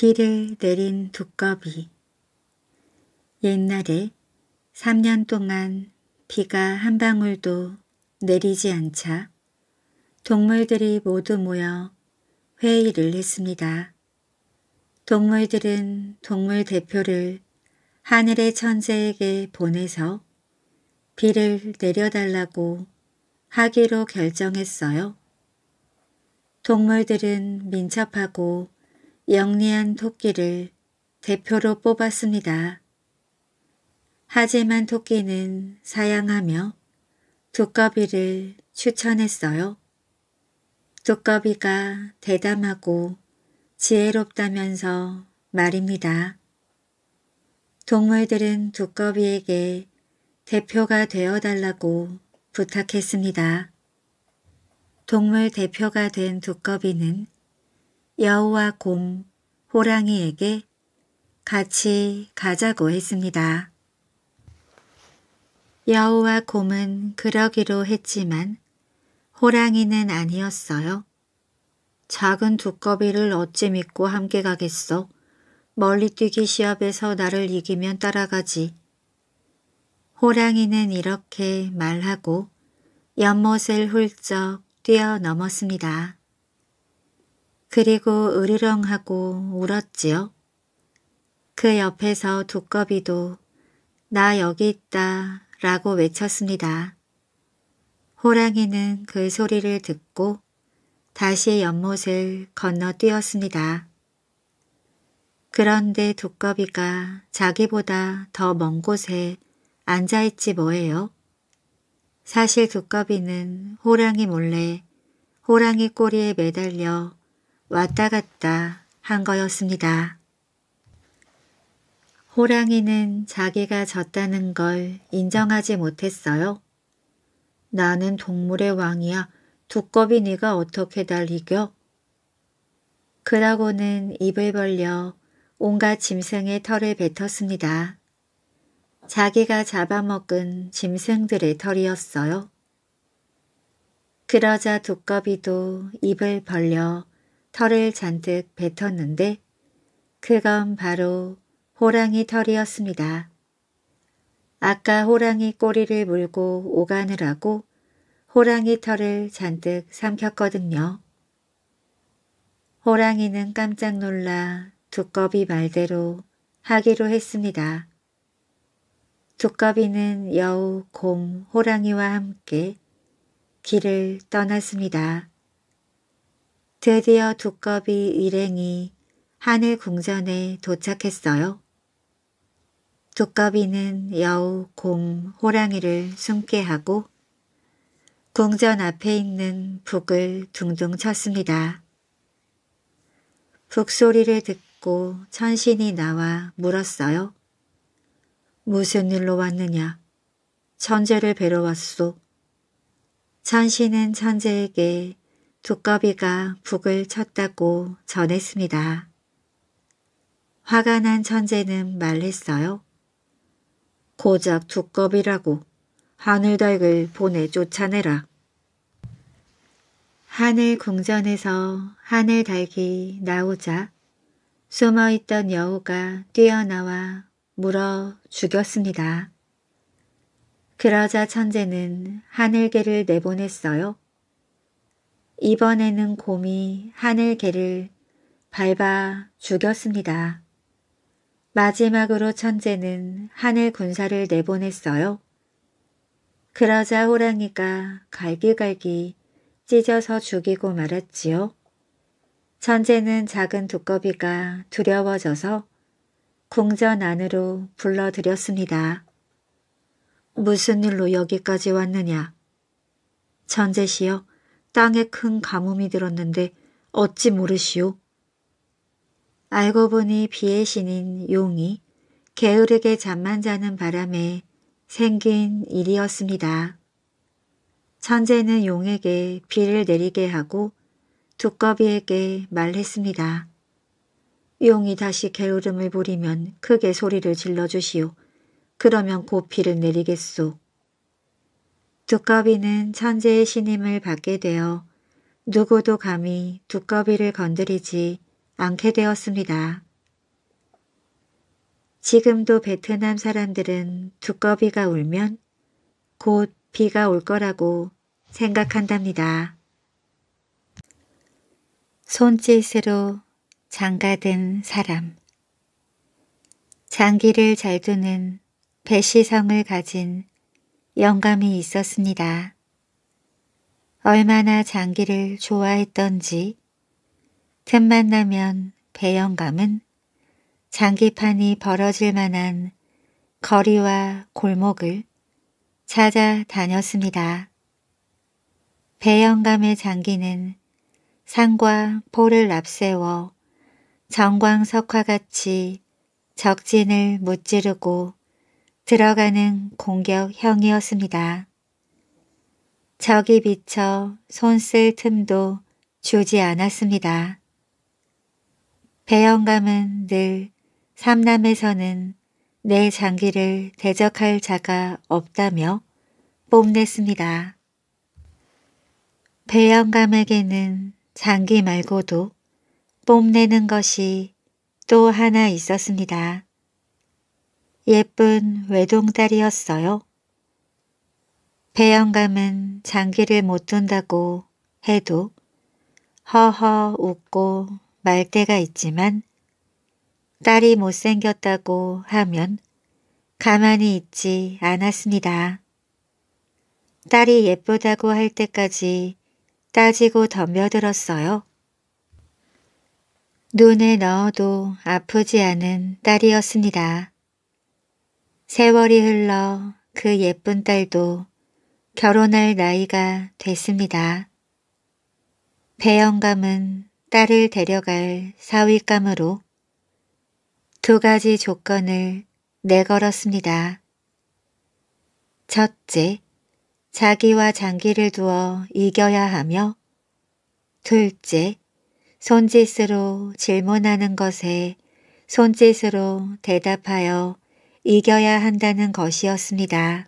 비를 내린 두꺼비 옛날에 3년 동안 비가 한 방울도 내리지 않자 동물들이 모두 모여 회의를 했습니다. 동물들은 동물 대표를 하늘의 천재에게 보내서 비를 내려달라고 하기로 결정했어요. 동물들은 민첩하고 영리한 토끼를 대표로 뽑았습니다. 하지만 토끼는 사양하며 두꺼비를 추천했어요. 두꺼비가 대담하고 지혜롭다면서 말입니다. 동물들은 두꺼비에게 대표가 되어달라고 부탁했습니다. 동물 대표가 된 두꺼비는 여우와 곰, 호랑이에게 같이 가자고 했습니다. 여우와 곰은 그러기로 했지만 호랑이는 아니었어요. 작은 두꺼비를 어찌 믿고 함께 가겠어. 멀리 뛰기 시합에서 나를 이기면 따라가지. 호랑이는 이렇게 말하고 연못을 훌쩍 뛰어넘었습니다. 그리고 으르렁하고 울었지요. 그 옆에서 두꺼비도 나 여기 있다 라고 외쳤습니다. 호랑이는 그 소리를 듣고 다시 연못을 건너뛰었습니다. 그런데 두꺼비가 자기보다 더 먼 곳에 앉아있지 뭐예요. 사실 두꺼비는 호랑이 몰래 호랑이 꼬리에 매달려 왔다 갔다 한 거였습니다. 호랑이는 자기가 졌다는 걸 인정하지 못했어요. 나는 동물의 왕이야. 두꺼비 네가 어떻게 날 이겨? 그러고는 입을 벌려 온갖 짐승의 털을 뱉었습니다. 자기가 잡아먹은 짐승들의 털이었어요. 그러자 두꺼비도 입을 벌려 털을 잔뜩 뱉었는데 그건 바로 호랑이 털이었습니다. 아까 호랑이 꼬리를 물고 오가느라고 호랑이 털을 잔뜩 삼켰거든요. 호랑이는 깜짝 놀라 두꺼비 말대로 하기로 했습니다. 두꺼비는 여우 곰 호랑이와 함께 길을 떠났습니다. 드디어 두꺼비 일행이 하늘 궁전에 도착했어요. 두꺼비는 여우, 곰, 호랑이를 숨게 하고 궁전 앞에 있는 북을 둥둥 쳤습니다. 북소리를 듣고 천신이 나와 물었어요. 무슨 일로 왔느냐? 천재를 뵈러 왔소. 천신은 천재에게 두꺼비가 북을 쳤다고 전했습니다. 화가 난 천재는 말했어요. 고작 두꺼비라고 하늘닭을 보내 쫓아내라. 하늘 궁전에서 하늘닭이 나오자 숨어있던 여우가 뛰어나와 물어 죽였습니다. 그러자 천재는 하늘개를 내보냈어요. 이번에는 곰이 하늘개를 밟아 죽였습니다. 마지막으로 천재는 하늘 군사를 내보냈어요. 그러자 호랑이가 갈기갈기 찢어서 죽이고 말았지요. 천재는 작은 두꺼비가 두려워져서 궁전 안으로 불러들였습니다. 무슨 일로 여기까지 왔느냐? 천재시여, 땅에 큰 가뭄이 들었는데 어찌 모르시오? 알고 보니 비의 신인 용이 게으르게 잠만 자는 바람에 생긴 일이었습니다. 천재는 용에게 비를 내리게 하고 두꺼비에게 말했습니다. 용이 다시 게으름을 부리면 크게 소리를 질러주시오. 그러면 곧 비를 내리겠소. 두꺼비는 천재의 신임을 받게 되어 누구도 감히 두꺼비를 건드리지 않게 되었습니다. 지금도 베트남 사람들은 두꺼비가 울면 곧 비가 올 거라고 생각한답니다. 손짓으로 장가든 사람 장기를 잘 두는 배시성을 가진 영감이 있었습니다. 얼마나 장기를 좋아했던지 틈만 나면 배영감은 장기판이 벌어질 만한 거리와 골목을 찾아다녔습니다. 배영감의 장기는 산과 포를 납세워 정광석화같이 적진을 무찌르고 들어가는 공격형이었습니다. 적이 비쳐 손쓸 틈도 주지 않았습니다. 배영감은 늘 삼남에서는 내 장기를 대적할 자가 없다며 뽐냈습니다. 배영감에게는 장기 말고도 뽐내는 것이 또 하나 있었습니다. 예쁜 외동딸이었어요. 배영감은 장기를 못 둔다고 해도 허허 웃고 말 때가 있지만 딸이 못생겼다고 하면 가만히 있지 않았습니다. 딸이 예쁘다고 할 때까지 따지고 덤벼들었어요. 눈에 넣어도 아프지 않은 딸이었습니다. 세월이 흘러 그 예쁜 딸도 결혼할 나이가 됐습니다. 배영감은 딸을 데려갈 사위감으로 두 가지 조건을 내걸었습니다. 첫째, 자기와 장기를 두어 이겨야 하며 둘째, 손짓으로 질문하는 것에 손짓으로 대답하여 이겨야 한다는 것이었습니다.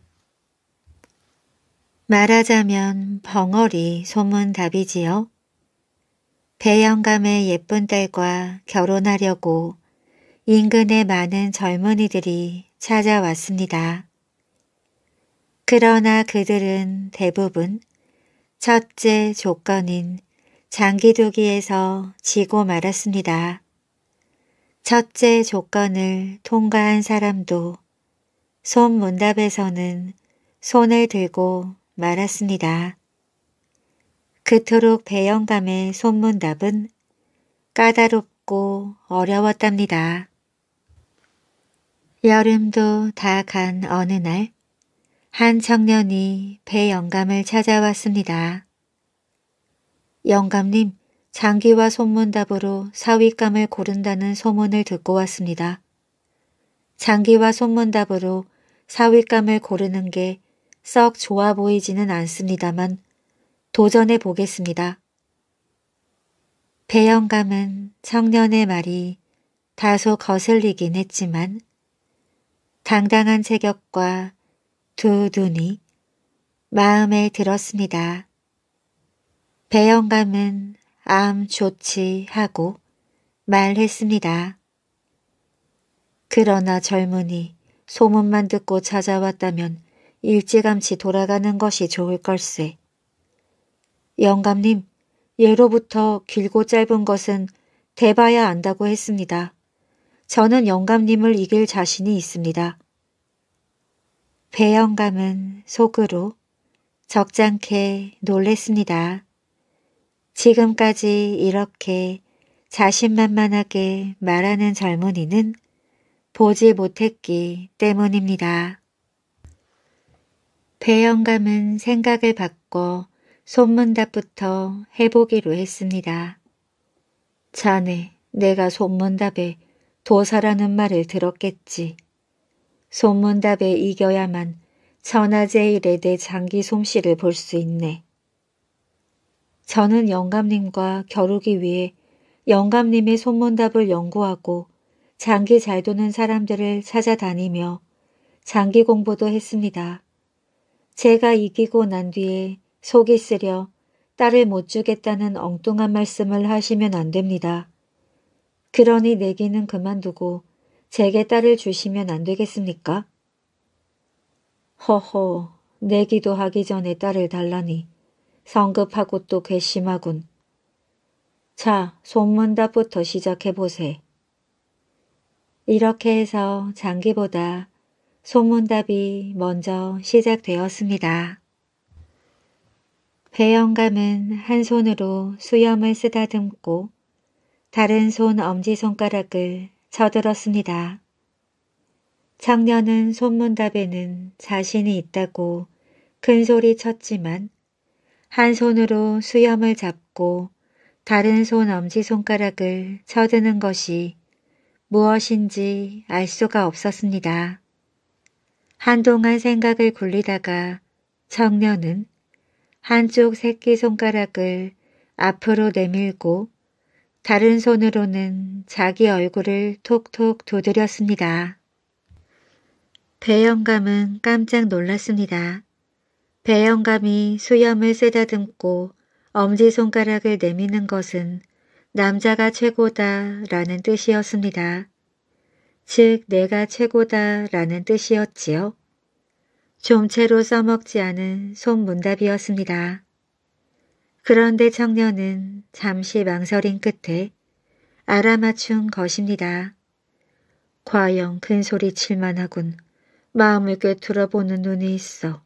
말하자면 벙어리 소문답이지요. 배영감의 예쁜 딸과 결혼하려고 인근의 많은 젊은이들이 찾아왔습니다. 그러나 그들은 대부분 첫째 조건인 장기두기에서 지고 말았습니다. 첫째 조건을 통과한 사람도 손문답에서는 손을 들고 말았습니다. 그토록 배영감의 손문답은 까다롭고 어려웠답니다. 여름도 다 간 어느 날 한 청년이 배영감을 찾아왔습니다. 영감님, 장기와 손문답으로 사윗감을 고른다는 소문을 듣고 왔습니다. 장기와 손문답으로 사윗감을 고르는 게 썩 좋아 보이지는 않습니다만 도전해 보겠습니다. 배영감은 청년의 말이 다소 거슬리긴 했지만 당당한 체격과 두 눈이 마음에 들었습니다. 배영감은 암 좋지 하고 말했습니다. 그러나 젊은이 소문만 듣고 찾아왔다면 일찌감치 돌아가는 것이 좋을 걸세. 영감님, 예로부터 길고 짧은 것은 대봐야 안다고 했습니다. 저는 영감님을 이길 자신이 있습니다. 배영감은 속으로 적잖게 놀랬습니다. 지금까지 이렇게 자신만만하게 말하는 젊은이는 보지 못했기 때문입니다. 배영감은 생각을 바꿔 손문답부터 해보기로 했습니다. 자네, 내가 손문답에 도사라는 말을 들었겠지. 손문답에 이겨야만 천하제일의 내 장기 솜씨를 볼 수 있네. 저는 영감님과 겨루기 위해 영감님의 손문답을 연구하고 장기 잘 도는 사람들을 찾아다니며 장기 공부도 했습니다. 제가 이기고 난 뒤에 속이 쓰려 딸을 못 주겠다는 엉뚱한 말씀을 하시면 안 됩니다. 그러니 내기는 그만두고 제게 딸을 주시면 안 되겠습니까? 허허, 내기도 하기 전에 딸을 달라니. 성급하고 또 괘씸하군. 자, 손문답부터 시작해보세. 이렇게 해서 장기보다 손문답이 먼저 시작되었습니다. 배영감은 한 손으로 수염을 쓰다듬고 다른 손 엄지손가락을 쳐들었습니다. 청년은 손문답에는 자신이 있다고 큰소리 쳤지만 한 손으로 수염을 잡고 다른 손 엄지손가락을 쳐드는 것이 무엇인지 알 수가 없었습니다. 한동안 생각을 굴리다가 청년은 한쪽 새끼손가락을 앞으로 내밀고 다른 손으로는 자기 얼굴을 톡톡 두드렸습니다. 배영감은 깜짝 놀랐습니다. 배영감이 수염을 쓰다듬고 엄지손가락을 내미는 것은 남자가 최고다 라는 뜻이었습니다. 즉 내가 최고다 라는 뜻이었지요. 좀채로 써먹지 않은 손문답이었습니다. 그런데 청년은 잠시 망설인 끝에 알아맞춘 것입니다. 과연 큰소리 칠만하군. 마음을 꿰뚫어 보는 눈이 있어.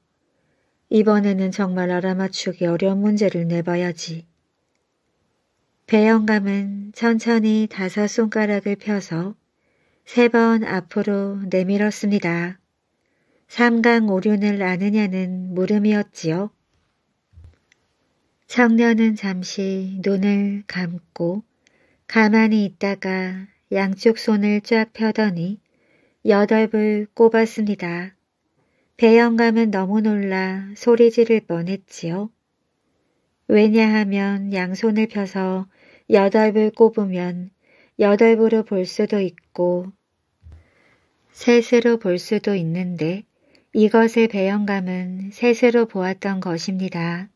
이번에는 정말 알아맞추기 어려운 문제를 내봐야지. 배영감은 천천히 다섯 손가락을 펴서 세 번 앞으로 내밀었습니다. 삼강 오륜을 아느냐는 물음이었지요. 청년은 잠시 눈을 감고 가만히 있다가 양쪽 손을 쫙 펴더니 여덟불 꼽았습니다. 배영감은 너무 놀라 소리 지를 뻔했지요. 왜냐하면 양손을 펴서 여덟을 꼽으면 여덟으로볼 수도 있고 셋으로 볼 수도 있는데 이것의 배영감은 셋으로 보았던 것입니다.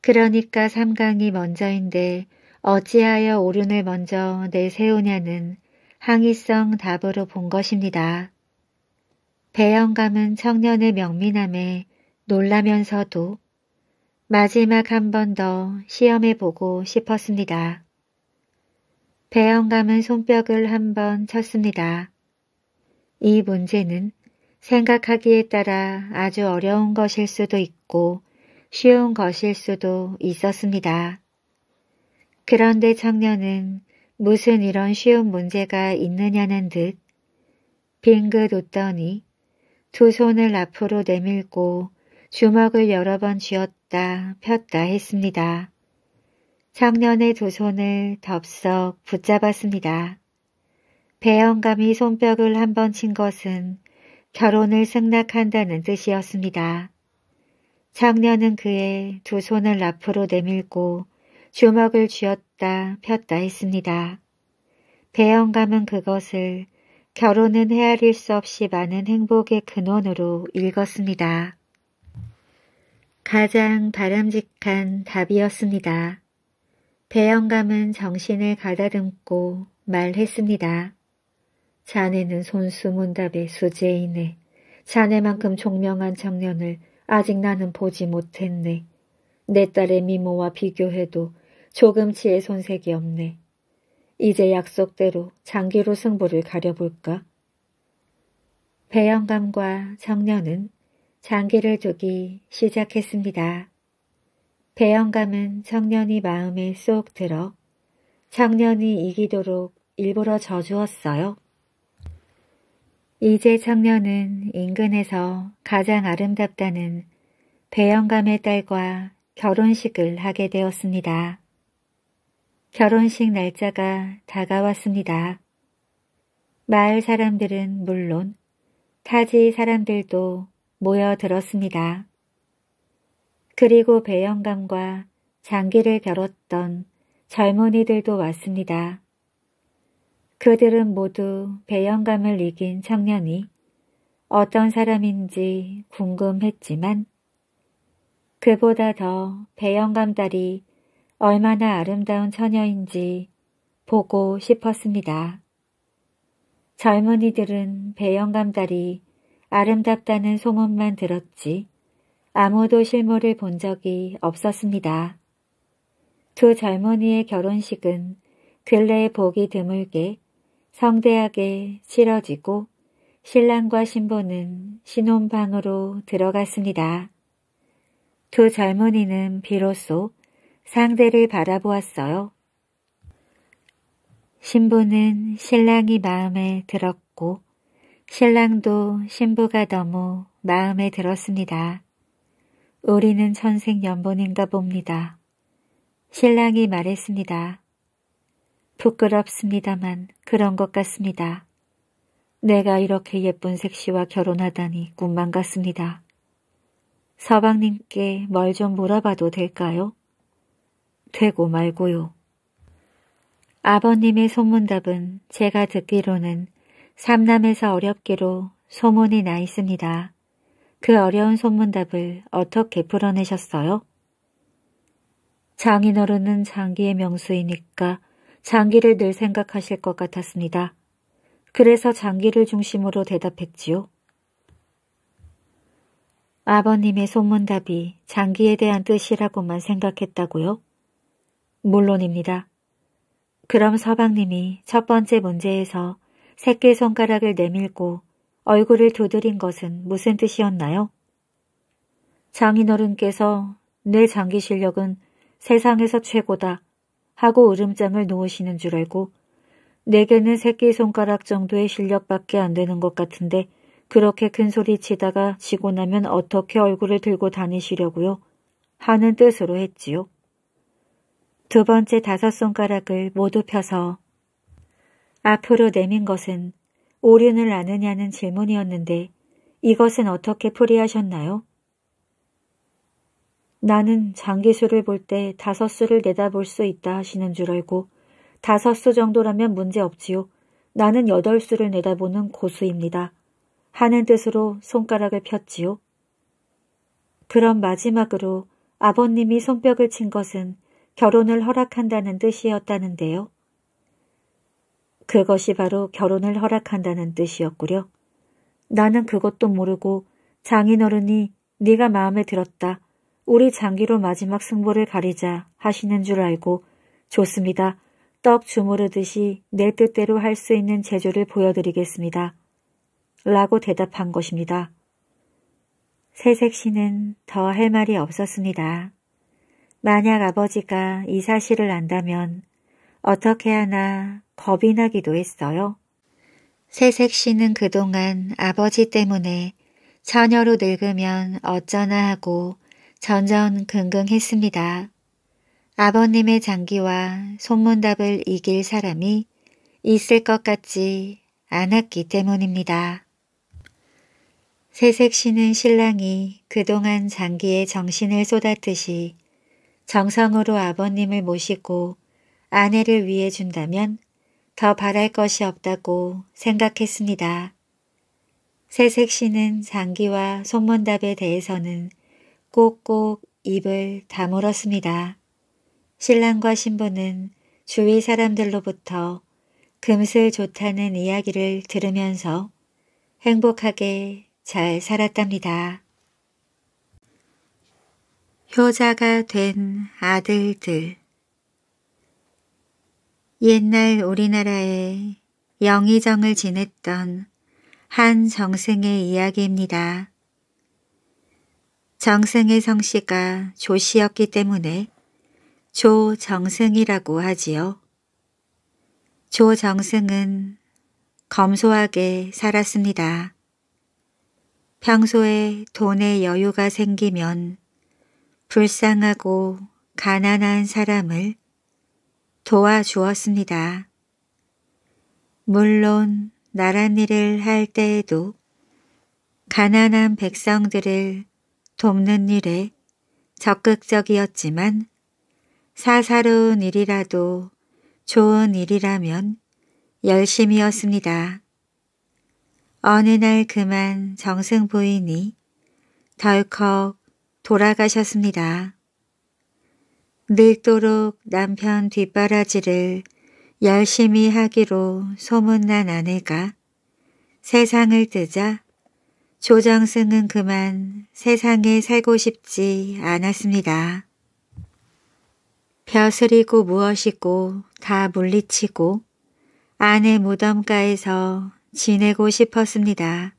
그러니까 삼강이 먼저인데 어찌하여 오륜을 먼저 내세우냐는 항의성 답으로 본 것입니다. 배영감은 청년의 명민함에 놀라면서도 마지막 한 번 더 시험해보고 싶었습니다. 배영감은 손뼉을 한 번 쳤습니다. 이 문제는 생각하기에 따라 아주 어려운 것일 수도 있고 쉬운 것일 수도 있었습니다. 그런데 청년은 무슨 이런 쉬운 문제가 있느냐는 듯 빙긋 웃더니 두 손을 앞으로 내밀고 주먹을 여러 번 쥐었다 폈다 했습니다. 청년의 두 손을 덥석 붙잡았습니다. 배영감이 손뼉을 한 번 친 것은 결혼을 승낙한다는 뜻이었습니다. 청년은 그의 두 손을 앞으로 내밀고 주먹을 쥐었다 폈다 했습니다. 배영감은 그것을 결혼은 헤아릴 수 없이 많은 행복의 근원으로 읽었습니다. 가장 바람직한 답이었습니다. 배영감은 정신을 가다듬고 말했습니다. 자네는 손수문답의 수재이네. 자네만큼 총명한 청년을 아직 나는 보지 못했네. 내 딸의 미모와 비교해도 조금치의 손색이 없네. 이제 약속대로 장기로 승부를 가려볼까? 배영감과 정년은 장기를 두기 시작했습니다. 배영감은 청년이 마음에 쏙 들어 청년이 이기도록 일부러 져주었어요. 이제 청년은 인근에서 가장 아름답다는 배영감의 딸과 결혼식을 하게 되었습니다. 결혼식 날짜가 다가왔습니다. 마을 사람들은 물론 타지 사람들도 모여들었습니다. 그리고 배영감과 장기를 겨뤘던 젊은이들도 왔습니다. 그들은 모두 배영감을 이긴 청년이 어떤 사람인지 궁금했지만 그보다 더 배영감 딸이 얼마나 아름다운 처녀인지 보고 싶었습니다. 젊은이들은 배영감달이 아름답다는 소문만 들었지 아무도 실물을 본 적이 없었습니다. 두 젊은이의 결혼식은 근래 보기 드물게 성대하게 치러지고 신랑과 신부는 신혼방으로 들어갔습니다. 두 젊은이는 비로소 상대를 바라보았어요. 신부는 신랑이 마음에 들었고 신랑도 신부가 너무 마음에 들었습니다. 우리는 천생연분인가 봅니다. 신랑이 말했습니다. 부끄럽습니다만 그런 것 같습니다. 내가 이렇게 예쁜 색시와 결혼하다니 꿈만 같습니다. 서방님께 뭘 좀 물어봐도 될까요? 되고 말고요. 아버님의 소문답은 제가 듣기로는 삼남에서 어렵기로 소문이 나 있습니다. 그 어려운 소문답을 어떻게 풀어내셨어요? 장인어른은 장기의 명수이니까 장기를 늘 생각하실 것 같았습니다. 그래서 장기를 중심으로 대답했지요. 아버님의 소문답이 장기에 대한 뜻이라고만 생각했다고요? 물론입니다. 그럼 서방님이 첫 번째 문제에서 새끼손가락을 내밀고 얼굴을 두드린 것은 무슨 뜻이었나요? 장인어른께서 내 장기 실력은 세상에서 최고다 하고 으름장을 놓으시는 줄 알고 내게는 새끼손가락 정도의 실력밖에 안 되는 것 같은데 그렇게 큰소리 치다가 지고 나면 어떻게 얼굴을 들고 다니시려고요? 하는 뜻으로 했지요. 두 번째 다섯 손가락을 모두 펴서 앞으로 내민 것은 오륜을 아느냐는 질문이었는데 이것은 어떻게 풀이하셨나요? 나는 장기수를 볼 때 다섯 수를 내다볼 수 있다 하시는 줄 알고 다섯 수 정도라면 문제없지요. 나는 여덟 수를 내다보는 고수입니다. 하는 뜻으로 손가락을 폈지요. 그럼 마지막으로 아버님이 손뼉을 친 것은 결혼을 허락한다는 뜻이었다는데요. 그것이 바로 결혼을 허락한다는 뜻이었구려. 나는 그것도 모르고 장인어른이 네가 마음에 들었다. 우리 장기로 마지막 승부를 가리자 하시는 줄 알고 좋습니다. 떡 주무르듯이 내 뜻대로 할 수 있는 재주를 보여드리겠습니다. 라고 대답한 것입니다. 새색씨는 더 할 말이 없었습니다. 만약 아버지가 이 사실을 안다면 어떻게 하나 겁이 나기도 했어요. 새색 씨는 그동안 아버지 때문에 처녀로 늙으면 어쩌나 하고 전전긍긍했습니다. 아버님의 장기와 손문답을 이길 사람이 있을 것 같지 않았기 때문입니다. 새색 씨는 신랑이 그동안 장기에 정신을 쏟았듯이 정성으로 아버님을 모시고 아내를 위해 준다면 더 바랄 것이 없다고 생각했습니다. 새색 씨는 장기와 손문답에 대해서는 꼭꼭 입을 다물었습니다. 신랑과 신부는 주위 사람들로부터 금슬 좋다는 이야기를 들으면서 행복하게 잘 살았답니다. 효자가 된 아들들 옛날 우리나라에 영의정을 지냈던 한 정승의 이야기입니다. 정승의 성씨가 조씨였기 때문에 조정승이라고 하지요. 조정승은 검소하게 살았습니다. 평소에 돈의 여유가 생기면 불쌍하고 가난한 사람을 도와주었습니다. 물론 나란 일을 할 때에도 가난한 백성들을 돕는 일에 적극적이었지만 사사로운 일이라도 좋은 일이라면 열심이었습니다. 어느 날 그만 정승 부인이 덜컥 돌아가셨습니다. 늙도록 남편 뒷바라지를 열심히 하기로 소문난 아내가 세상을 뜨자 조정승은 그만 세상에 살고 싶지 않았습니다. 벼슬이고 무엇이고 다 물리치고 아내 무덤가에서 지내고 싶었습니다.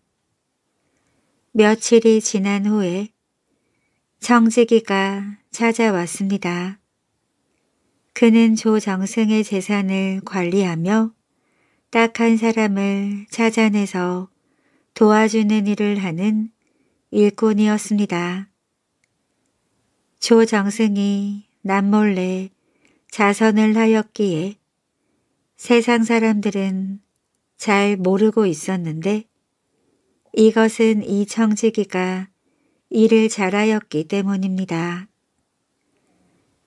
며칠이 지난 후에 청지기가 찾아왔습니다. 그는 조정승의 재산을 관리하며 딱한 사람을 찾아내서 도와주는 일을 하는 일꾼이었습니다. 조정승이 남몰래 자선을 하였기에 세상 사람들은 잘 모르고 있었는데 이것은 이 청지기가 일을 잘하였기 때문입니다.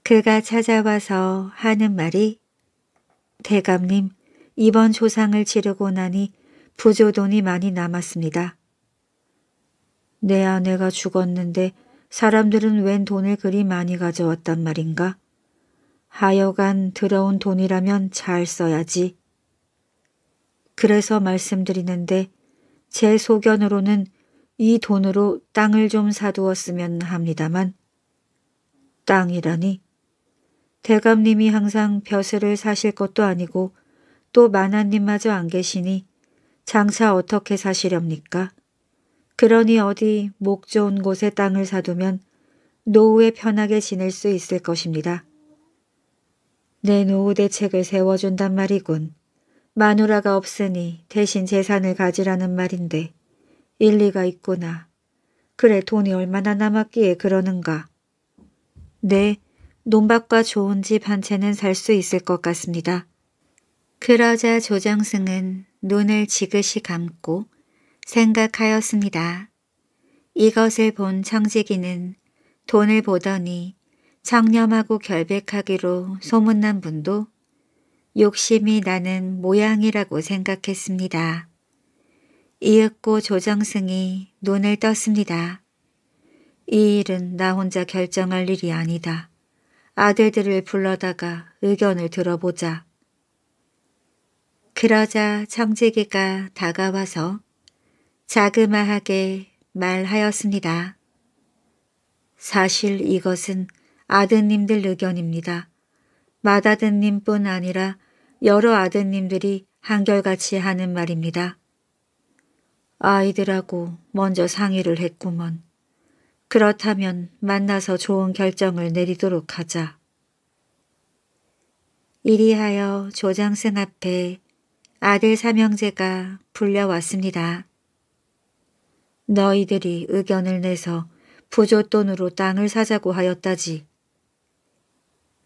그가 찾아와서 하는 말이 대감님, 이번 조상을 치르고 나니 부조돈이 많이 남았습니다. 내 아내가 죽었는데 사람들은 웬 돈을 그리 많이 가져왔단 말인가? 하여간 들어온 돈이라면 잘 써야지. 그래서 말씀드리는데 제 소견으로는 이 돈으로 땅을 좀 사두었으면 합니다만 땅이라니 대감님이 항상 벼슬을 사실 것도 아니고 또 만화님마저 안 계시니 장사 어떻게 사시렵니까? 그러니 어디 목 좋은 곳에 땅을 사두면 노후에 편하게 지낼 수 있을 것입니다. 내 노후 대책을 세워준단 말이군. 마누라가 없으니 대신 재산을 가지라는 말인데 일리가 있구나. 그래 돈이 얼마나 남았기에 그러는가. 네, 논밭과 좋은 집 한 채는 살 수 있을 것 같습니다. 그러자 조정승은 눈을 지그시 감고 생각하였습니다. 이것을 본 청지기는 돈을 보더니 청렴하고 결백하기로 소문난 분도 욕심이 나는 모양이라고 생각했습니다. 이윽고 조정승이 눈을 떴습니다. 이 일은 나 혼자 결정할 일이 아니다. 아들들을 불러다가 의견을 들어보자. 그러자 청지기가 다가와서 자그마하게 말하였습니다. 사실 이것은 아드님들 의견입니다. 마다드님뿐 아니라 여러 아드님들이 한결같이 하는 말입니다. 아이들하고 먼저 상의를 했구먼. 그렇다면 만나서 좋은 결정을 내리도록 하자. 이리하여 조장생 앞에 아들 삼형제가 불려왔습니다. 너희들이 의견을 내서 부조돈으로 땅을 사자고 하였다지.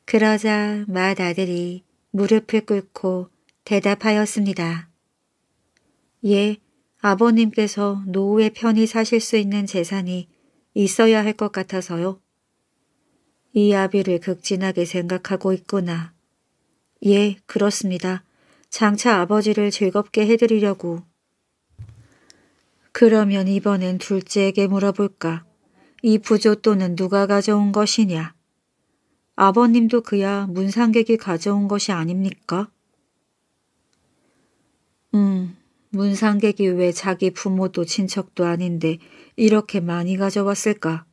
그러자 맏 아들이 무릎을 꿇고 대답하였습니다. 예, 아버님께서 노후에 편히 사실 수 있는 재산이 있어야 할 것 같아서요. 이 아비를 극진하게 생각하고 있구나. 예, 그렇습니다. 장차 아버지를 즐겁게 해드리려고. 그러면 이번엔 둘째에게 물어볼까. 이 부조또는 누가 가져온 것이냐? 아버님도 그야 문상객이 가져온 것이 아닙니까? 음, 문상객이 왜 자기 부모도 친척도 아닌데 이렇게 많이 가져왔을까?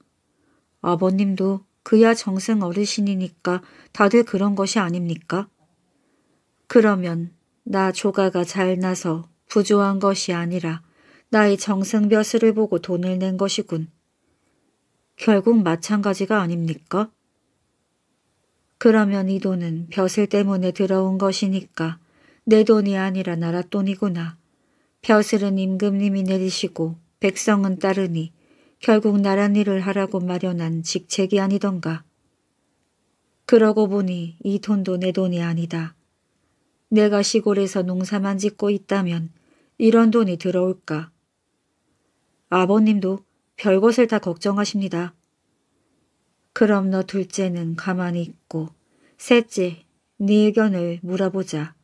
아버님도 그야 정승 어르신이니까 다들 그런 것이 아닙니까? 그러면 나 조가가 잘 나서 부조한 것이 아니라 나의 정승벼슬을 보고 돈을 낸 것이군. 결국 마찬가지가 아닙니까? 그러면 이 돈은 벼슬 때문에 들어온 것이니까 내 돈이 아니라 나라 돈이구나. 벼슬은 임금님이 내리시고 백성은 따르니 결국 나랏일을 하라고 마련한 직책이 아니던가. 그러고 보니 이 돈도 내 돈이 아니다. 내가 시골에서 농사만 짓고 있다면 이런 돈이 들어올까. 아버님도 별것을 다 걱정하십니다. 그럼 너 둘째는 가만히 있고 셋째 네 의견을 물어보자.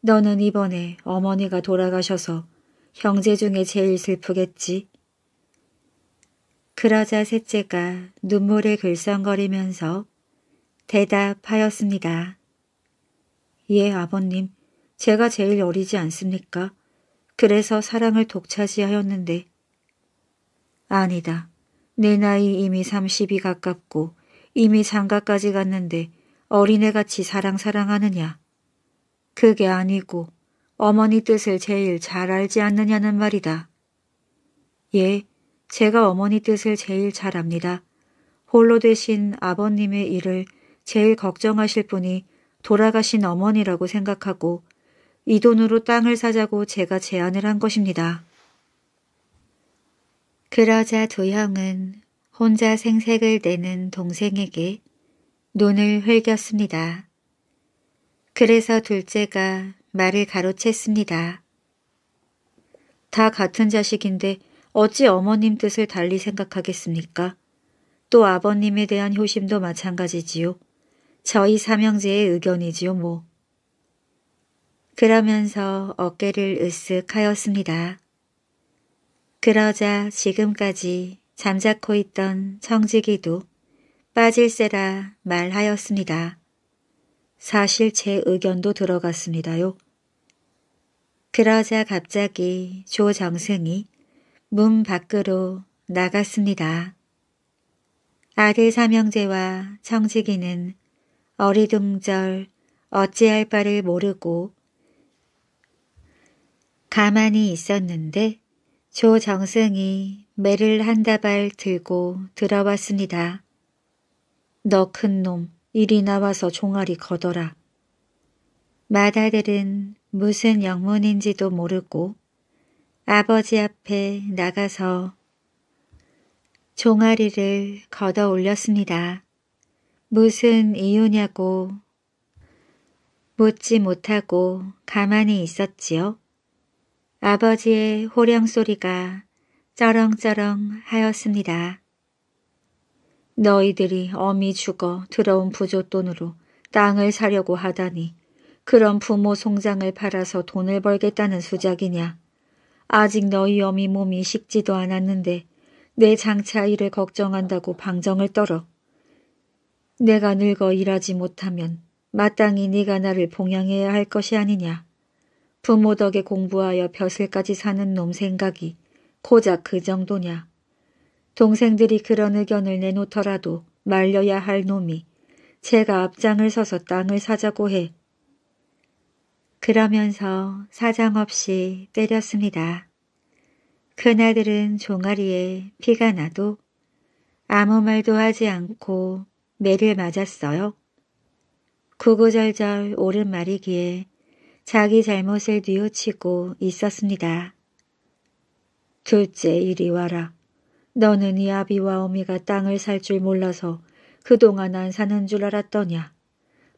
너는 이번에 어머니가 돌아가셔서 형제 중에 제일 슬프겠지. 그러자 셋째가 눈물에 글썽거리면서 대답하였습니다. 예, 아버님. 제가 제일 어리지 않습니까? 그래서 사랑을 독차지하였는데. 아니다. 내 나이 이미 30이 가깝고 이미 장가까지 갔는데 어린애같이 사랑사랑하느냐. 그게 아니고 어머니 뜻을 제일 잘 알지 않느냐는 말이다. 예, 제가 어머니 뜻을 제일 잘 압니다. 홀로 되신 아버님의 일을 제일 걱정하실 분이 돌아가신 어머니라고 생각하고 이 돈으로 땅을 사자고 제가 제안을 한 것입니다. 그러자 두 형은 혼자 생색을 내는 동생에게 눈을 흘겼습니다. 그래서 둘째가 말을 가로챘습니다. 다 같은 자식인데 어찌 어머님 뜻을 달리 생각하겠습니까? 또 아버님에 대한 효심도 마찬가지지요. 저희 삼형제의 의견이지요 뭐. 그러면서 어깨를 으쓱하였습니다. 그러자 지금까지 잠자코 있던 청지기도 빠질세라 말하였습니다. 사실 제 의견도 들어갔습니다요. 그러자 갑자기 조정승이 문 밖으로 나갔습니다. 아들 삼형제와 청지기는 어리둥절 어찌할 바를 모르고 가만히 있었는데 조정승이 매를 한 다발 들고 들어왔습니다. 너 큰 놈, 이리 나와서 종아리 걷어라 마다들은 무슨 영문인지도 모르고 아버지 앞에 나가서 종아리를 걷어 올렸습니다. 무슨 이유냐고 묻지 못하고 가만히 있었지요. 아버지의 호령 소리가 쩌렁쩌렁 하였습니다. 너희들이 어미 죽어 들어온 부조 돈으로 땅을 사려고 하다니 그런 부모 송장을 팔아서 돈을 벌겠다는 수작이냐. 아직 너희 어미 몸이 식지도 않았는데 내 장차 일을 걱정한다고 방정을 떨어. 내가 늙어 일하지 못하면 마땅히 네가 나를 봉양해야 할 것이 아니냐. 부모 덕에 공부하여 벼슬까지 사는 놈 생각이 고작 그 정도냐. 동생들이 그런 의견을 내놓더라도 말려야 할 놈이 제가 앞장을 서서 땅을 사자고 해 그러면서 사정없이 때렸습니다. 큰아들은 종아리에 피가 나도 아무 말도 하지 않고 매를 맞았어요. 구구절절 옳은 말이기에 자기 잘못을 뉘우치고 있었습니다. 둘째 이리 와라. 너는 이 아비와 어미가 땅을 살 줄 몰라서 그동안 안 사는 줄 알았더냐.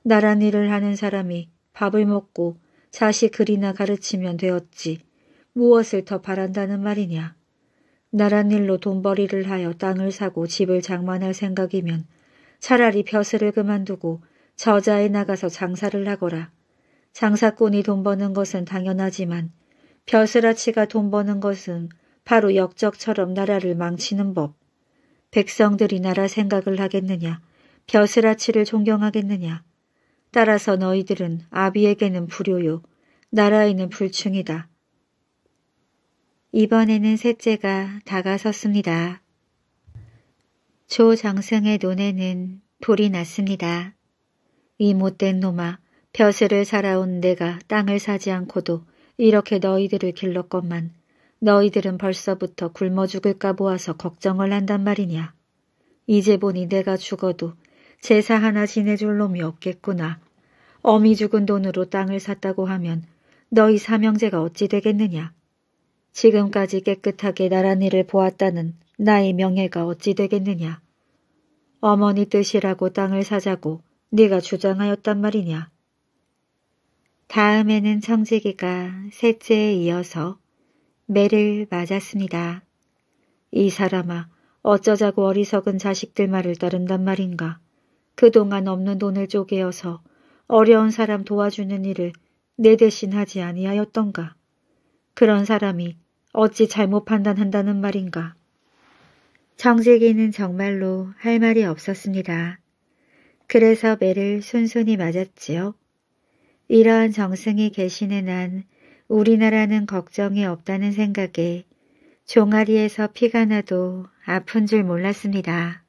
나란 일을 하는 사람이 밥을 먹고 자식 들이나 가르치면 되었지 무엇을 더 바란다는 말이냐. 나란 일로 돈벌이를 하여 땅을 사고 집을 장만할 생각이면 차라리 벼슬을 그만두고 저자에 나가서 장사를 하거라. 장사꾼이 돈 버는 것은 당연하지만 벼슬아치가 돈 버는 것은 바로 역적처럼 나라를 망치는 법. 백성들이 나라 생각을 하겠느냐, 벼슬아치를 존경하겠느냐, 따라서 너희들은 아비에게는 불효요 나라에는 불충이다. 이번에는 셋째가 다가섰습니다. 조 장승의 눈에는불이 났습니다. 이 못된 놈아 벼슬을 살아온 내가 땅을 사지 않고도 이렇게 너희들을 길렀건만 너희들은 벌써부터 굶어 죽을까 보아서 걱정을 한단 말이냐. 이제 보니 내가 죽어도 제사 하나 지내줄 놈이 없겠구나. 어미 죽은 돈으로 땅을 샀다고 하면 너희 사명제가 어찌 되겠느냐. 지금까지 깨끗하게 나란 일을 보았다는 나의 명예가 어찌 되겠느냐. 어머니 뜻이라고 땅을 사자고 네가 주장하였단 말이냐. 다음에는 청지기가 셋째에 이어서 매를 맞았습니다. 이 사람아 어쩌자고 어리석은 자식들 말을 따른단 말인가. 그동안 없는 돈을 쪼개어서 어려운 사람 도와주는 일을 내 대신 하지 아니하였던가. 그런 사람이 어찌 잘못 판단한다는 말인가. 정재기는 정말로 할 말이 없었습니다. 그래서 매를 순순히 맞았지요. 이러한 정승이 계시는 한 우리나라는 걱정이 없다는 생각에 종아리에서 피가 나도 아픈 줄 몰랐습니다.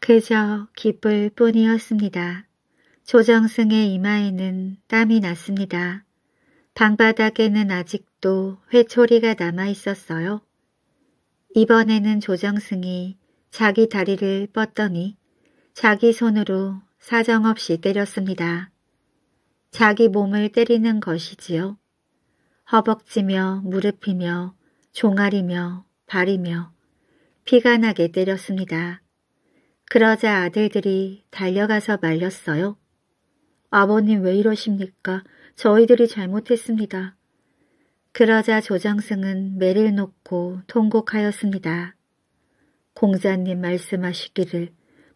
그저 기쁠 뿐이었습니다. 조정승의 이마에는 땀이 났습니다. 방바닥에는 아직도 회초리가 남아 있었어요. 이번에는 조정승이 자기 다리를 뻗더니 자기 손으로 사정없이 때렸습니다. 자기 몸을 때리는 것이지요. 허벅지며 무릎이며 종아리며 발이며 피가 나게 때렸습니다. 그러자 아들들이 달려가서 말렸어요. 아버님 왜 이러십니까? 저희들이 잘못했습니다. 그러자 조장승은 매를 놓고 통곡하였습니다. 공자님 말씀하시기를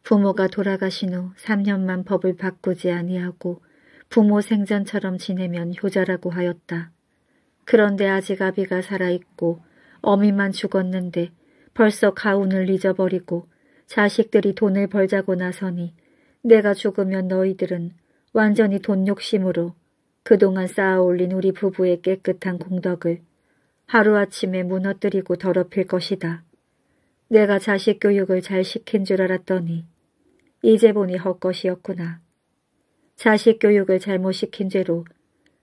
부모가 돌아가신 후 3년만 법을 바꾸지 아니하고 부모 생전처럼 지내면 효자라고 하였다. 그런데 아직 아비가 살아있고 어미만 죽었는데 벌써 가훈을 잊어버리고 자식들이 돈을 벌자고 나서니 내가 죽으면 너희들은 완전히 돈 욕심으로 그동안 쌓아올린 우리 부부의 깨끗한 공덕을 하루아침에 무너뜨리고 더럽힐 것이다. 내가 자식 교육을 잘 시킨 줄 알았더니 이제 보니 헛것이었구나. 자식 교육을 잘못 시킨 죄로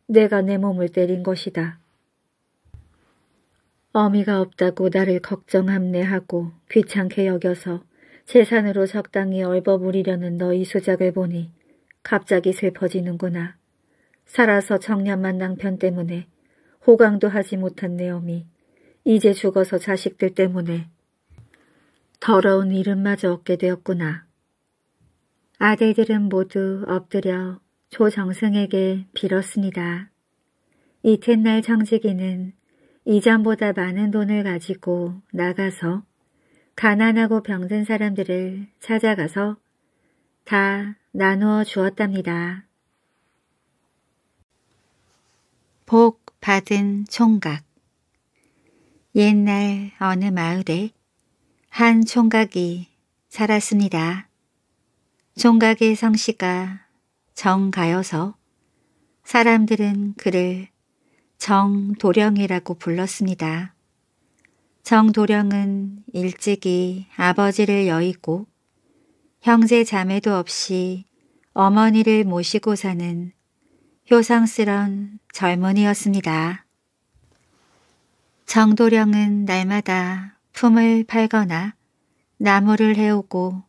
내가 내 몸을 때린 것이다. 어미가 없다고 나를 걱정함내하고 귀찮게 여겨서 재산으로 적당히 얼버무리려는 너희 수작을 보니 갑자기 슬퍼지는구나. 살아서 정년만 남편 때문에 호강도 하지 못한 내 어미, 이제 죽어서 자식들 때문에 더러운 이름마저 얻게 되었구나. 아들들은 모두 엎드려 조정승에게 빌었습니다. 이튿날 정직이는 이전보다 많은 돈을 가지고 나가서 가난하고 병든 사람들을 찾아가서 다 나누어 주었답니다. 복 받은 총각 옛날 어느 마을에 한 총각이 살았습니다. 총각의 성씨가 정가여서 사람들은 그를 정도령이라고 불렀습니다. 정도령은 일찍이 아버지를 여의고 형제 자매도 없이 어머니를 모시고 사는 효상스런 젊은이였습니다. 정도령은 날마다 품을 팔거나 나무를 해오고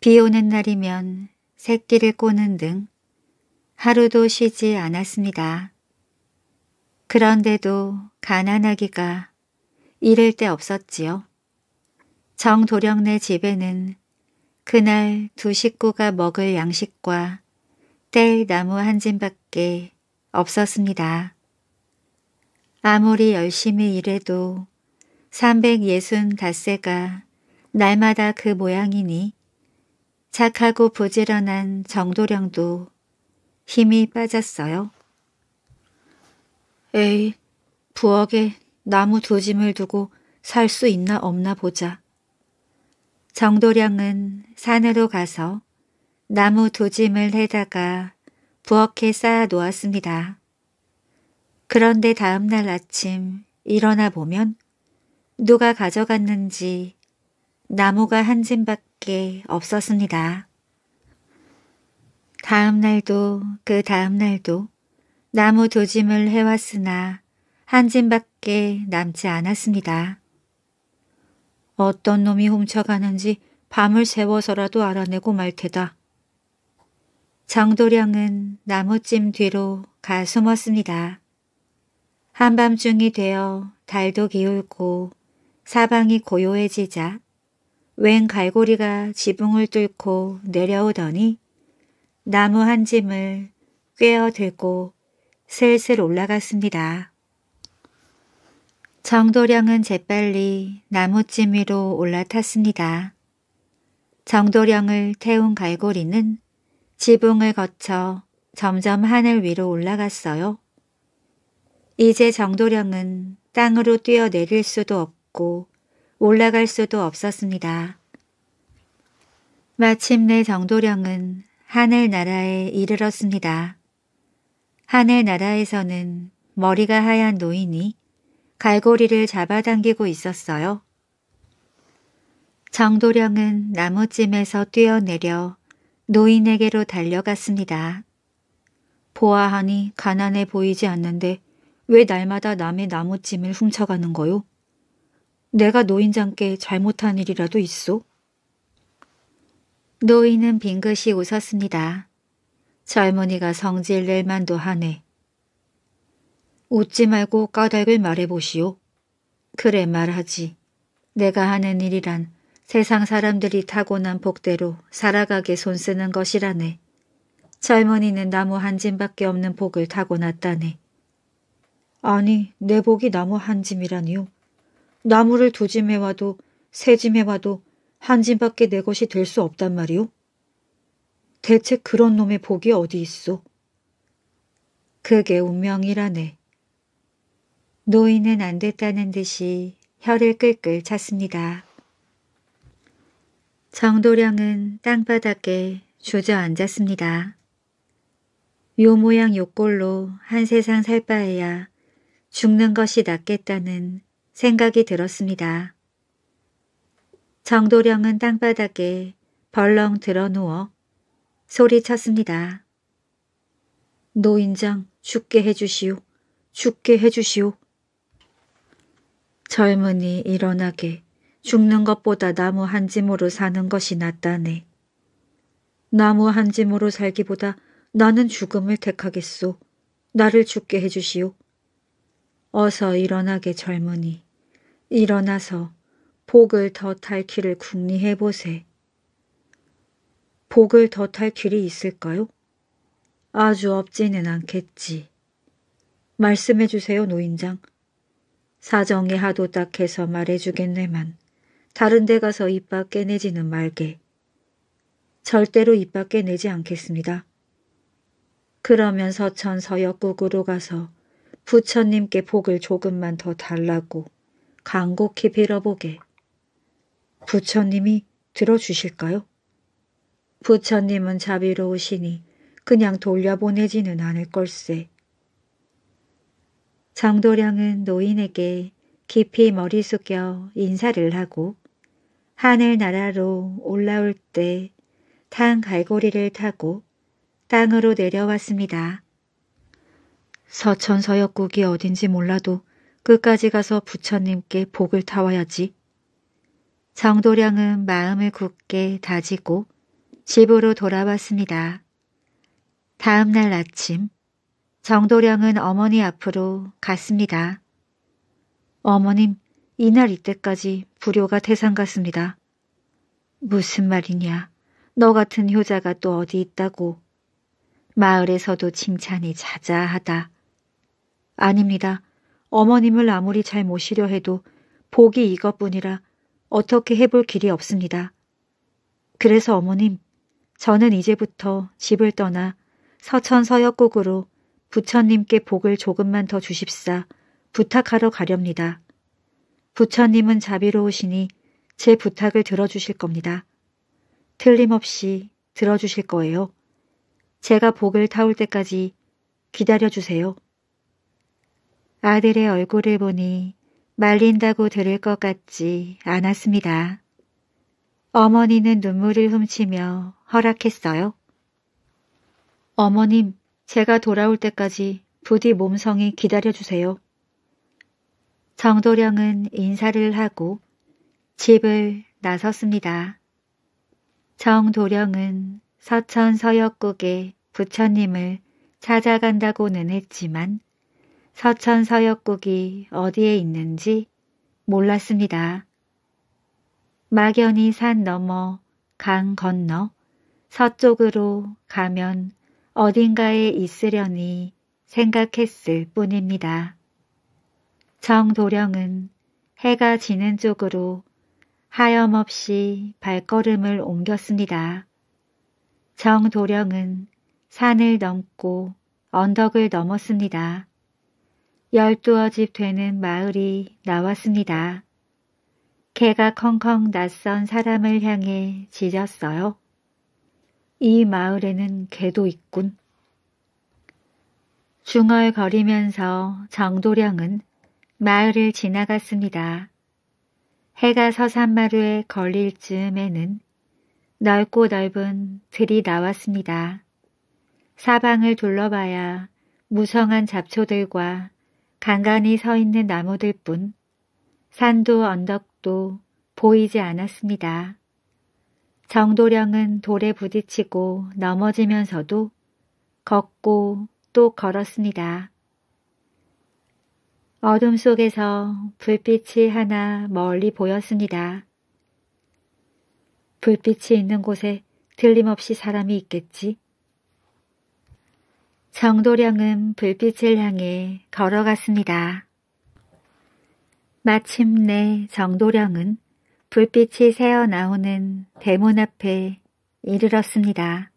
비 오는 날이면 새끼를 꼬는 등 하루도 쉬지 않았습니다. 그런데도 가난하기가 이를 데 없었지요. 정도령네 집에는 그날 두 식구가 먹을 양식과 뗄 나무 한 짐밖에 없었습니다. 아무리 열심히 일해도 365세가 날마다 그 모양이니 착하고 부지런한 정도령도 힘이 빠졌어요. 에이, 부엌에 나무 두 짐을 두고 살 수 있나 없나 보자. 정도령은 산으로 가서 나무 두 짐을 해다가 부엌에 쌓아 놓았습니다. 그런데 다음날 아침 일어나 보면 누가 가져갔는지 나무가 한 짐밖에 없었습니다. 다음날도 그 다음날도 나무 두 짐을 해왔으나 한 짐밖에 남지 않았습니다. 어떤 놈이 훔쳐가는지 밤을 새워서라도 알아내고 말 테다. 정도령은 나무찜 뒤로 가 숨었습니다. 한밤중이 되어 달도 기울고 사방이 고요해지자 웬 갈고리가 지붕을 뚫고 내려오더니 나무 한 짐을 꿰어 들고 슬슬 올라갔습니다. 정도령은 재빨리 나무찜 위로 올라탔습니다. 정도령을 태운 갈고리는 지붕을 거쳐 점점 하늘 위로 올라갔어요. 이제 정도령은 땅으로 뛰어내릴 수도 없고 올라갈 수도 없었습니다. 마침내 정도령은 하늘나라에 이르렀습니다. 하늘나라에서는 머리가 하얀 노인이 갈고리를 잡아당기고 있었어요. 정도령은 나무찜에서 뛰어내려 노인에게로 달려갔습니다. 보아하니 가난해 보이지 않는데 왜 날마다 남의 나무찜을 훔쳐가는 거요? 내가 노인장께 잘못한 일이라도 있소? 노인은 빙긋이 웃었습니다. 젊은이가 성질 낼만도 하네. 웃지 말고 까닭을 말해보시오. 그래 말하지. 내가 하는 일이란 세상 사람들이 타고난 복대로 살아가게 손쓰는 것이라네. 젊은이는 나무 한 짐밖에 없는 복을 타고났다네. 아니, 내 복이 나무 한 짐이라니요. 나무를 두 짐에 와도 세 짐에 와도 한 짐밖에 내 것이 될 수 없단 말이오. 대체 그런 놈의 복이 어디 있어 그게 운명이라네. 노인은 안 됐다는 듯이 혀를 끌끌 찼습니다. 정도령은 땅바닥에 주저앉았습니다. 요 모양 요꼴로 한 세상 살 바에야 죽는 것이 낫겠다는 생각이 들었습니다. 정도령은 땅바닥에 벌렁 드러 누워 소리쳤습니다. 노인장 죽게 해주시오. 죽게 해주시오. 젊은이 일어나게 죽는 것보다 나무 한 짐으로 사는 것이 낫다네. 나무 한 짐으로 살기보다 나는 죽음을 택하겠소. 나를 죽게 해주시오. 어서 일어나게 젊은이. 일어나서 복을 더 탈 길을 궁리해보세. 복을 더 탈 길이 있을까요? 아주 없지는 않겠지. 말씀해주세요, 노인장. 사정이 하도 딱해서 말해주겠네만 다른 데 가서 입 밖에 내지는 말게. 절대로 입 밖에 내지 않겠습니다. 그러면 서천 서역국으로 가서 부처님께 복을 조금만 더 달라고 간곡히 빌어보게. 부처님이 들어주실까요? 부처님은 자비로우시니 그냥 돌려보내지는 않을 걸세. 정도령은 노인에게 깊이 머리 숙여 인사를 하고 하늘나라로 올라올 때 탄 갈고리를 타고 땅으로 내려왔습니다. 서천서역국이 어딘지 몰라도 끝까지 가서 부처님께 복을 타와야지. 정도량은 마음을 굳게 다지고 집으로 돌아왔습니다. 다음날 아침 정도령은 어머니 앞으로 갔습니다. 어머님, 이날 이때까지 불효가 태산 같습니다. 무슨 말이냐. 너 같은 효자가 또 어디 있다고. 마을에서도 칭찬이 자자하다. 아닙니다. 어머님을 아무리 잘 모시려 해도 복이 이것뿐이라 어떻게 해볼 길이 없습니다. 그래서 어머님, 저는 이제부터 집을 떠나 서천 서역국으로 부처님께 복을 조금만 더 주십사 부탁하러 가렵니다. 부처님은 자비로우시니 제 부탁을 들어주실 겁니다. 틀림없이 들어주실 거예요. 제가 복을 타올 때까지 기다려주세요. 아들의 얼굴을 보니 말린다고 들을 것 같지 않았습니다. 어머니는 눈물을 훔치며 허락했어요. 어머님, 제가 돌아올 때까지 부디 몸성이 기다려주세요. 정도령은 인사를 하고 집을 나섰습니다. 정도령은 서천 서역국의 부처님을 찾아간다고는 했지만 서천 서역국이 어디에 있는지 몰랐습니다. 막연히 산 넘어 강 건너 서쪽으로 가면 어딘가에 있으려니 생각했을 뿐입니다. 정도령은 해가 지는 쪽으로 하염없이 발걸음을 옮겼습니다. 정도령은 산을 넘고 언덕을 넘었습니다. 열두어 집 되는 마을이 나왔습니다. 개가 컹컹 낯선 사람을 향해 짖었어요. 이 마을에는 개도 있군. 중얼거리면서 정도령은 마을을 지나갔습니다. 해가 서산마루에 걸릴 즈음에는 넓고 넓은 들이 나왔습니다. 사방을 둘러봐야 무성한 잡초들과 간간히 서 있는 나무들 뿐 산도 언덕도 보이지 않았습니다. 정도령은 돌에 부딪히고 넘어지면서도 걷고 또 걸었습니다. 어둠 속에서 불빛이 하나 멀리 보였습니다. 불빛이 있는 곳에 틀림없이 사람이 있겠지. 정도령은 불빛을 향해 걸어갔습니다. 마침내 정도령은 불빛이 새어나오는 대문 앞에 이르렀습니다.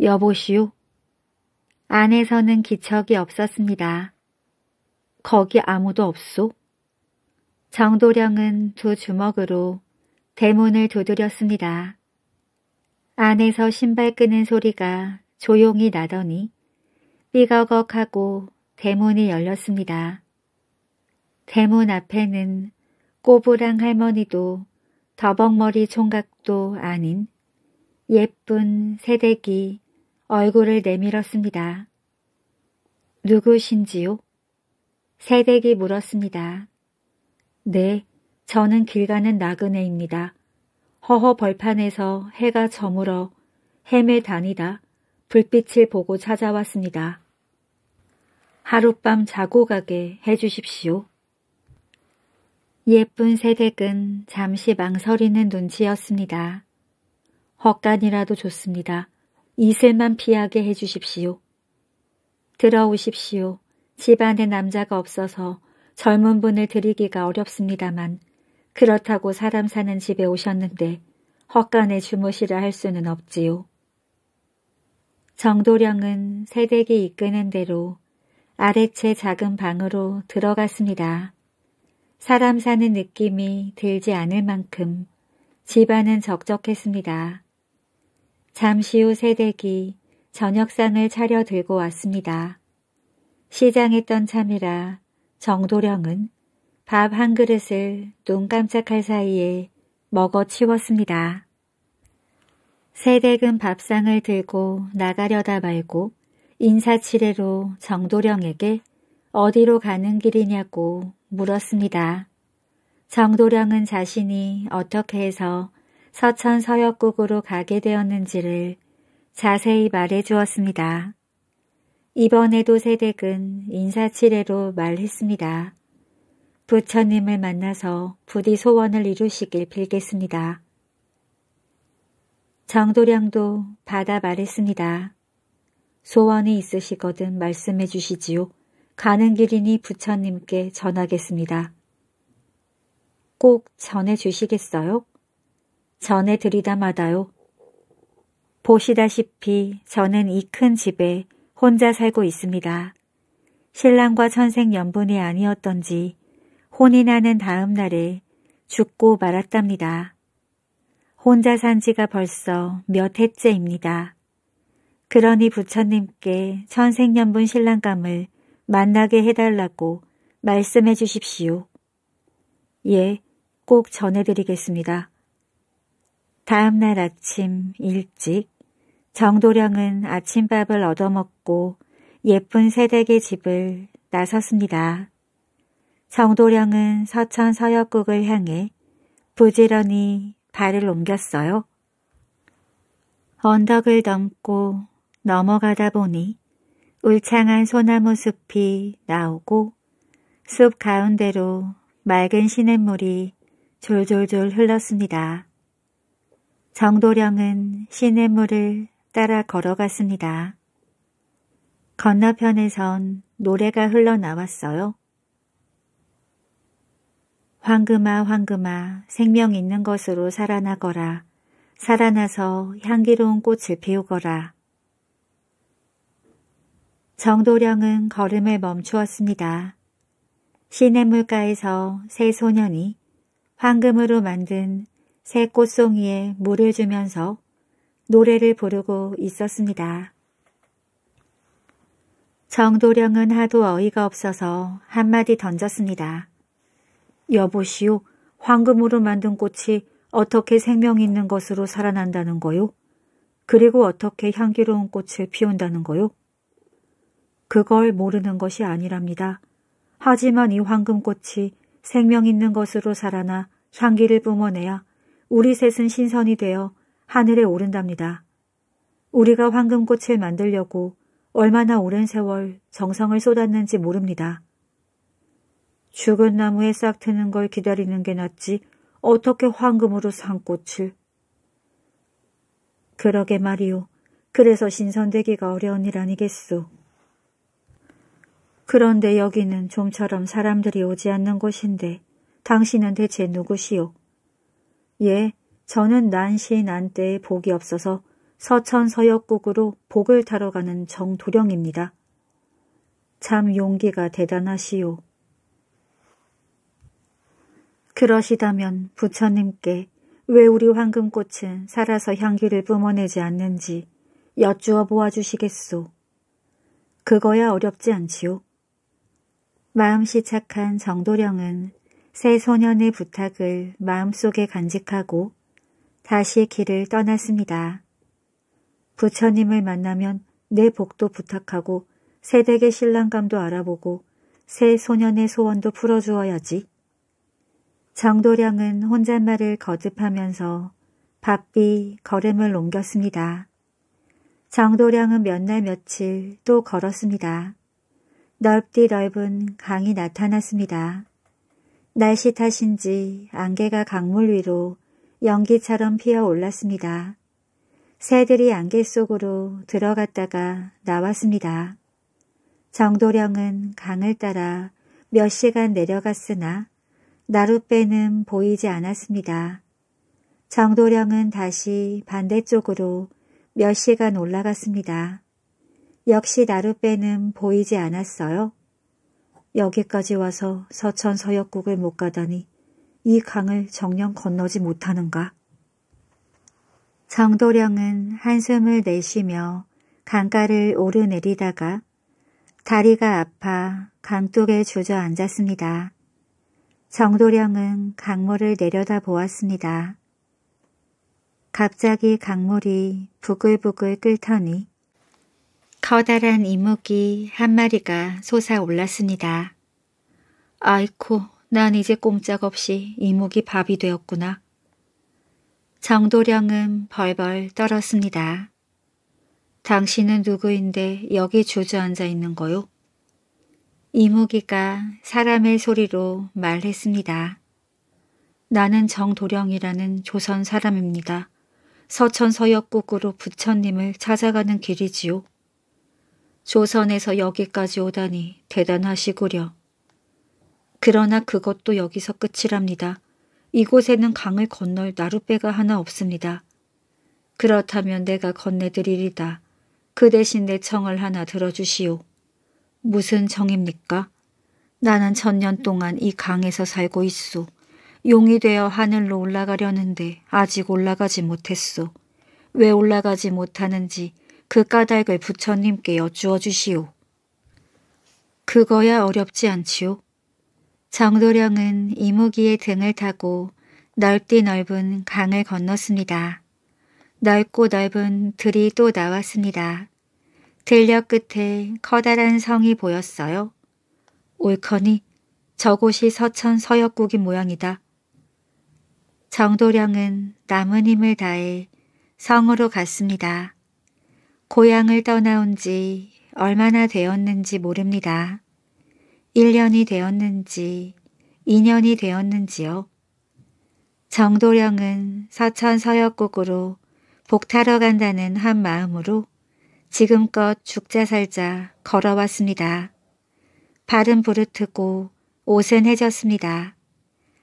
여보시오. 안에서는 기척이 없었습니다. 거기 아무도 없소? 정도령은 두 주먹으로 대문을 두드렸습니다. 안에서 신발 끄는 소리가 조용히 나더니 삐걱걱하고 대문이 열렸습니다. 대문 앞에는 꼬부랑 할머니도 더벅머리 총각도 아닌 예쁜 새댁이 얼굴을 내밀었습니다. 누구신지요? 새댁이 물었습니다. 네, 저는 길 가는 나그네입니다. 허허 벌판에서 해가 저물어 헤매 다니다 불빛을 보고 찾아왔습니다. 하룻밤 자고 가게 해주십시오. 예쁜 새댁은 잠시 망설이는 눈치였습니다. 헛간이라도 좋습니다. 이슬만 피하게 해주십시오. 들어오십시오. 집안에 남자가 없어서 젊은 분을 드리기가 어렵습니다만 그렇다고 사람 사는 집에 오셨는데 헛간에 주무시라 할 수는 없지요. 정도령은 새댁이 이끄는 대로 아래채 작은 방으로 들어갔습니다. 사람 사는 느낌이 들지 않을 만큼 집안은 적적했습니다. 잠시 후 세댁이 저녁상을 차려 들고 왔습니다. 시장했던 참이라 정도령은 밥 한 그릇을 눈 깜짝할 사이에 먹어 치웠습니다. 세댁은 밥상을 들고 나가려다 말고 인사치레로 정도령에게 어디로 가는 길이냐고 물었습니다. 정도령은 자신이 어떻게 해서 서천 서역국으로 가게 되었는지를 자세히 말해 주었습니다. 이번에도 세댁은 인사치레로 말했습니다. 부처님을 만나서 부디 소원을 이루시길 빌겠습니다. 정도량도 받아 말했습니다. 소원이 있으시거든 말씀해 주시지요. 가는 길이니 부처님께 전하겠습니다. 꼭 전해 주시겠어요? 전해 드리다마다요. 보시다시피 저는 이 큰 집에 혼자 살고 있습니다. 신랑과 천생 연분이 아니었던지 혼이 나는 다음 날에 죽고 말았답니다. 혼자 산 지가 벌써 몇 해째입니다. 그러니 부처님께 천생연분 신랑감을 만나게 해달라고 말씀해 주십시오. 예, 꼭 전해드리겠습니다. 다음 날 아침 일찍 정도령은 아침밥을 얻어먹고 예쁜 새댁의 집을 나섰습니다. 정도령은 서천 서역국을 향해 부지런히 발을 옮겼어요. 언덕을 넘고 넘어가다 보니 울창한 소나무 숲이 나오고 숲 가운데로 맑은 시냇물이 졸졸졸 흘렀습니다. 정도령은 시냇물을 따라 걸어갔습니다. 건너편에선 노래가 흘러나왔어요. 황금아 황금아 생명 있는 것으로 살아나거라. 살아나서 향기로운 꽃을 피우거라. 정도령은 걸음을 멈추었습니다. 시냇물가에서 새 소년이 황금으로 만든 새 꽃송이에 물을 주면서 노래를 부르고 있었습니다. 정도령은 하도 어이가 없어서 한마디 던졌습니다. 여보시오, 황금으로 만든 꽃이 어떻게 생명 있는 것으로 살아난다는 거요? 그리고 어떻게 향기로운 꽃을 피운다는 거요? 그걸 모르는 것이 아니랍니다. 하지만 이 황금꽃이 생명 있는 것으로 살아나 향기를 뿜어내야 우리 셋은 신선이 되어 하늘에 오른답니다. 우리가 황금꽃을 만들려고 얼마나 오랜 세월 정성을 쏟았는지 모릅니다. 죽은 나무에 싹 트는 걸 기다리는 게 낫지 어떻게 황금으로 산 꽃을. 그러게 말이오. 그래서 신선되기가 어려운 일 아니겠소. 그런데 여기는 좀처럼 사람들이 오지 않는 곳인데 당신은 대체 누구시오? 예, 저는 난시 난때에 복이 없어서 서천 서역국으로 복을 타러 가는 정도령입니다. 참 용기가 대단하시오. 그러시다면 부처님께 왜 우리 황금꽃은 살아서 향기를 뿜어내지 않는지 여쭈어 보아주시겠소. 그거야 어렵지 않지요. 마음씨 착한 정도령은 새 소년의 부탁을 마음속에 간직하고 다시 길을 떠났습니다. 부처님을 만나면 내 복도 부탁하고 새댁의 신랑감도 알아보고 새 소년의 소원도 풀어주어야지. 정도량은 혼잣말을 거듭하면서 바삐 걸음을 옮겼습니다. 정도량은 몇 날 며칠 또 걸었습니다. 넓디 넓은 강이 나타났습니다. 날씨 탓인지 안개가 강물 위로 연기처럼 피어 올랐습니다. 새들이 안개 속으로 들어갔다가 나왔습니다. 정도령은 강을 따라 몇 시간 내려갔으나 나룻배는 보이지 않았습니다. 정도령은 다시 반대쪽으로 몇 시간 올라갔습니다. 역시 나룻배는 보이지 않았어요. 여기까지 와서 서천 서역국을 못 가다니 이 강을 정령 건너지 못하는가. 정도령은 한숨을 내쉬며 강가를 오르내리다가 다리가 아파 강둑에 주저앉았습니다. 정도령은 강물을 내려다 보았습니다. 갑자기 강물이 부글부글 끓더니 커다란 이목이한 마리가 솟아올랐습니다. 아이코, 난 이제 꼼짝없이 이목이 밥이 되었구나. 정도령은 벌벌 떨었습니다. 당신은 누구인데 여기 주저앉아 있는 거요? 이무기가 사람의 소리로 말했습니다. 나는 정도령이라는 조선 사람입니다. 서천 서역국으로 부처님을 찾아가는 길이지요. 조선에서 여기까지 오다니 대단하시구려. 그러나 그것도 여기서 끝이랍니다. 이곳에는 강을 건널 나룻배가 하나 없습니다. 그렇다면 내가 건네드리리다. 그 대신 내 청을 하나 들어주시오. 무슨 청입니까? 나는 천년 동안 이 강에서 살고 있소. 용이 되어 하늘로 올라가려는데 아직 올라가지 못했소. 왜 올라가지 못하는지 그 까닭을 부처님께 여쭈어 주시오. 그거야 어렵지 않지요. 정도령은 이무기의 등을 타고 넓디 넓은 강을 건넜습니다. 넓고 넓은 들이 또 나왔습니다. 들녘 끝에 커다란 성이 보였어요. 옳거니 저곳이 서천 서역국인 모양이다. 정도령은 남은 힘을 다해 성으로 갔습니다. 고향을 떠나온 지 얼마나 되었는지 모릅니다. 1년이 되었는지 2년이 되었는지요. 정도령은 서천 서역국으로 복타러 간다는 한 마음으로 지금껏 죽자 살자 걸어왔습니다. 발은 부르트고 옷은 해졌습니다.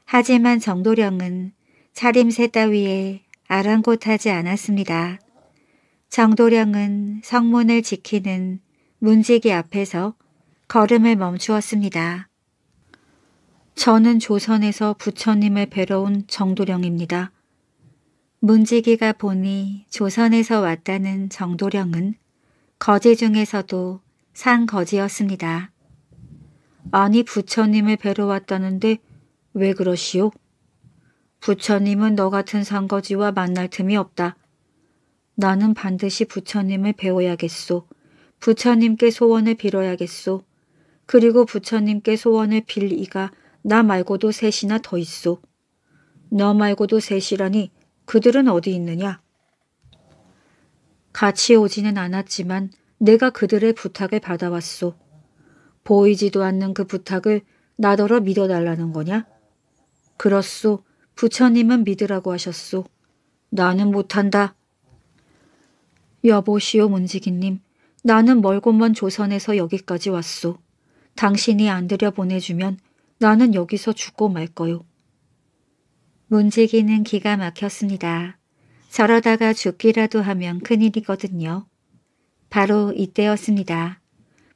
하지만 정도령은 차림새 따위에 아랑곳하지 않았습니다. 정도령은 성문을 지키는 문지기 앞에서 걸음을 멈추었습니다. 저는 조선에서 부처님을 뵈러 온 정도령입니다. 문지기가 보니 조선에서 왔다는 정도령은 거지 중에서도 상거지였습니다. 아니 부처님을 뵈러 왔다는데 왜 그러시오? 부처님은 너 같은 상거지와 만날 틈이 없다. 나는 반드시 부처님을 배워야겠소. 부처님께 소원을 빌어야겠소. 그리고 부처님께 소원을 빌 이가 나 말고도 셋이나 더 있소. 너 말고도 셋이라니 그들은 어디 있느냐? 같이 오지는 않았지만 내가 그들의 부탁을 받아왔소. 보이지도 않는 그 부탁을 나더러 믿어달라는 거냐? 그렇소. 부처님은 믿으라고 하셨소. 나는 못한다. 여보시오 문지기님, 나는 멀고먼 조선에서 여기까지 왔소. 당신이 안 들여 보내주면 나는 여기서 죽고 말 거요. 문지기는 기가 막혔습니다. 저러다가 죽기라도 하면 큰일이거든요. 바로 이때였습니다.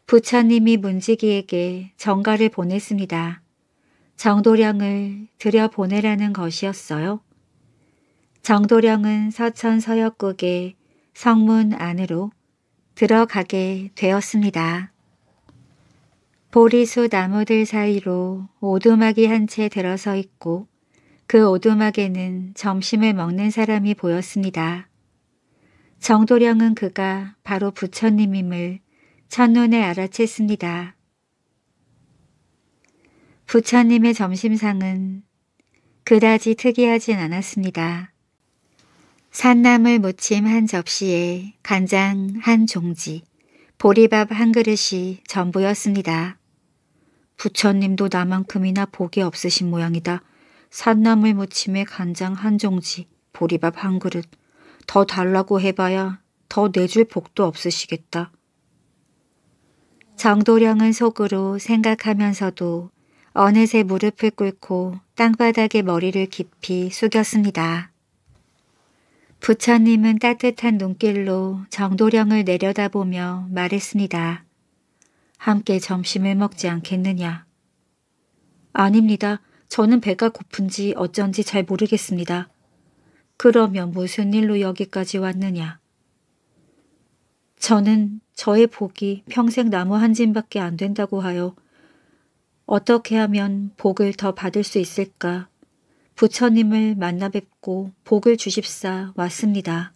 부처님이 문지기에게 정가를 보냈습니다. 정도령을 들여보내라는 것이었어요. 정도령은 서천 서역국에 성문 안으로 들어가게 되었습니다. 보리수 나무들 사이로 오두막이 한 채 들어서 있고 그 오두막에는 점심을 먹는 사람이 보였습니다. 정도령은 그가 바로 부처님임을 첫눈에 알아챘습니다. 부처님의 점심상은 그다지 특이하진 않았습니다. 산나물 무침 한 접시에 간장 한 종지, 보리밥 한 그릇이 전부였습니다. 부처님도 나만큼이나 복이 없으신 모양이다. 산나물 무침에 간장 한 종지, 보리밥 한 그릇. 더 달라고 해봐야 더 내줄 복도 없으시겠다. 정도령은 속으로 생각하면서도 어느새 무릎을 꿇고 땅바닥에 머리를 깊이 숙였습니다. 부처님은 따뜻한 눈길로 정도령을 내려다보며 말했습니다. 함께 점심을 먹지 않겠느냐. 아닙니다. 저는 배가 고픈지 어쩐지 잘 모르겠습니다. 그러면 무슨 일로 여기까지 왔느냐. 저는 저의 복이 평생 나무 한 짐밖에 안 된다고 하여 어떻게 하면 복을 더 받을 수 있을까 부처님을 만나 뵙고 복을 주십사 왔습니다.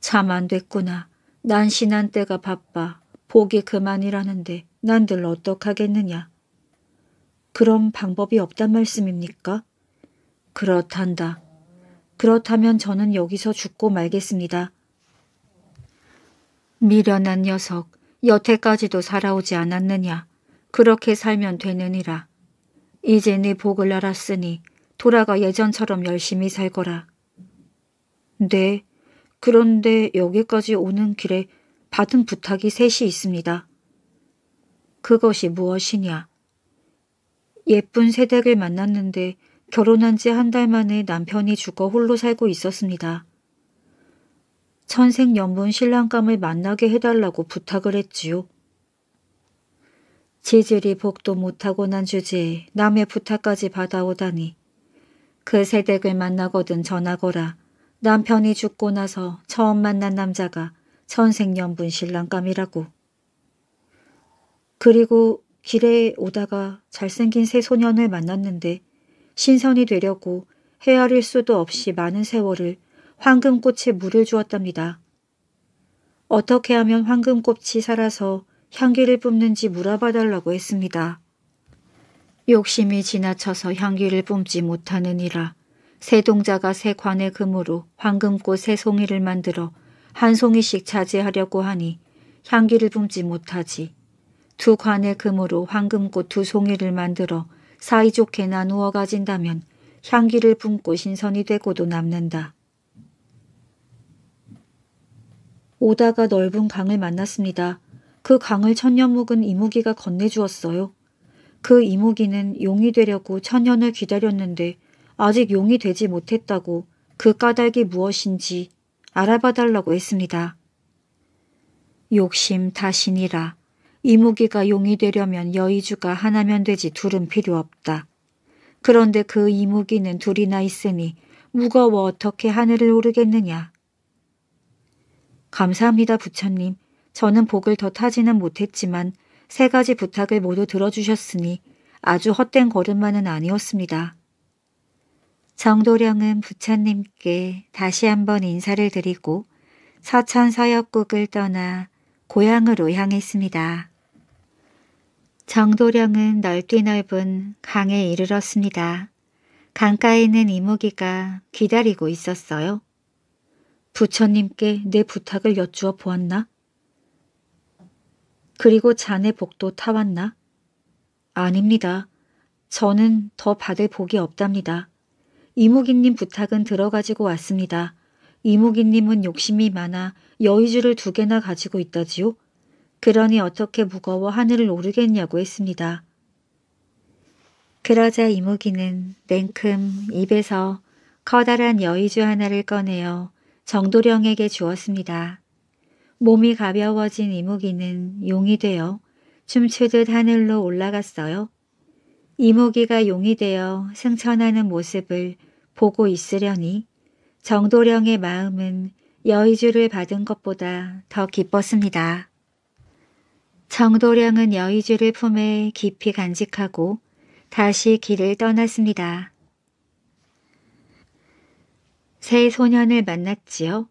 참 안 됐구나. 난 신한 때가 바빠. 복이 그만이라는데 난들 어떡하겠느냐. 그런 방법이 없단 말씀입니까? 그렇단다. 그렇다면 저는 여기서 죽고 말겠습니다. 미련한 녀석, 여태까지도 살아오지 않았느냐. 그렇게 살면 되느니라. 이제 네 복을 알았으니 돌아가 예전처럼 열심히 살거라. 네, 그런데 여기까지 오는 길에 받은 부탁이 셋이 있습니다. 그것이 무엇이냐? 예쁜 새댁을 만났는데 결혼한 지 한 달 만에 남편이 죽어 홀로 살고 있었습니다. 천생연분 신랑감을 만나게 해달라고 부탁을 했지요. 지질이 복도 못하고 난 주제에 남의 부탁까지 받아오다니 그 세댁을 만나거든 전하거라. 남편이 죽고 나서 처음 만난 남자가 천생연분 신랑감이라고. 그리고 길에 오다가 잘생긴 새 소년을 만났는데 신선이 되려고 헤아릴 수도 없이 많은 세월을 황금꽃에 물을 주었답니다. 어떻게 하면 황금꽃이 살아서 향기를 뿜는지 물어봐 달라고 했습니다. 욕심이 지나쳐서 향기를 뿜지 못하느니라. 세동자가 세 관의 금으로 황금꽃 세 송이를 만들어 한 송이씩 차지하려고 하니 향기를 뿜지 못하지. 두 관의 금으로 황금꽃 두 송이를 만들어 사이좋게 나누어 가진다면 향기를 뿜고 신선이 되고도 남는다. 오다가 넓은 강을 만났습니다. 그 강을 천년 묵은 이무기가 건네주었어요. 그 이무기는 용이 되려고 천년을 기다렸는데 아직 용이 되지 못했다고 그 까닭이 무엇인지 알아봐 달라고 했습니다. 욕심 다신이라 이무기가 용이 되려면 여의주가 하나면 되지 둘은 필요 없다. 그런데 그 이무기는 둘이나 있으니 무거워 어떻게 하늘을 오르겠느냐. 감사합니다 부처님. 저는 복을 더 타지는 못했지만 세 가지 부탁을 모두 들어주셨으니 아주 헛된 걸음만은 아니었습니다. 정도령은 부처님께 다시 한번 인사를 드리고 서천 서역국을 떠나 고향으로 향했습니다. 정도령은 넓디 넓은 강에 이르렀습니다. 강가에는 이무기가 기다리고 있었어요. 부처님께 내 부탁을 여쭈어 보았나? 그리고 자네 복도 타왔나? 아닙니다. 저는 더 받을 복이 없답니다. 이무기님 부탁은 들어가지고 왔습니다. 이무기님은 욕심이 많아 여의주를 두 개나 가지고 있다지요. 그러니 어떻게 무거워 하늘을 오르겠냐고 했습니다. 그러자 이무기는 냉큼 입에서 커다란 여의주 하나를 꺼내어 정도령에게 주었습니다. 몸이 가벼워진 이무기는 용이 되어 춤추듯 하늘로 올라갔어요. 이무기가 용이 되어 승천하는 모습을 보고 있으려니 정도령의 마음은 여의주를 받은 것보다 더 기뻤습니다. 정도령은 여의주를 품에 깊이 간직하고 다시 길을 떠났습니다. 새 소년을 만났지요.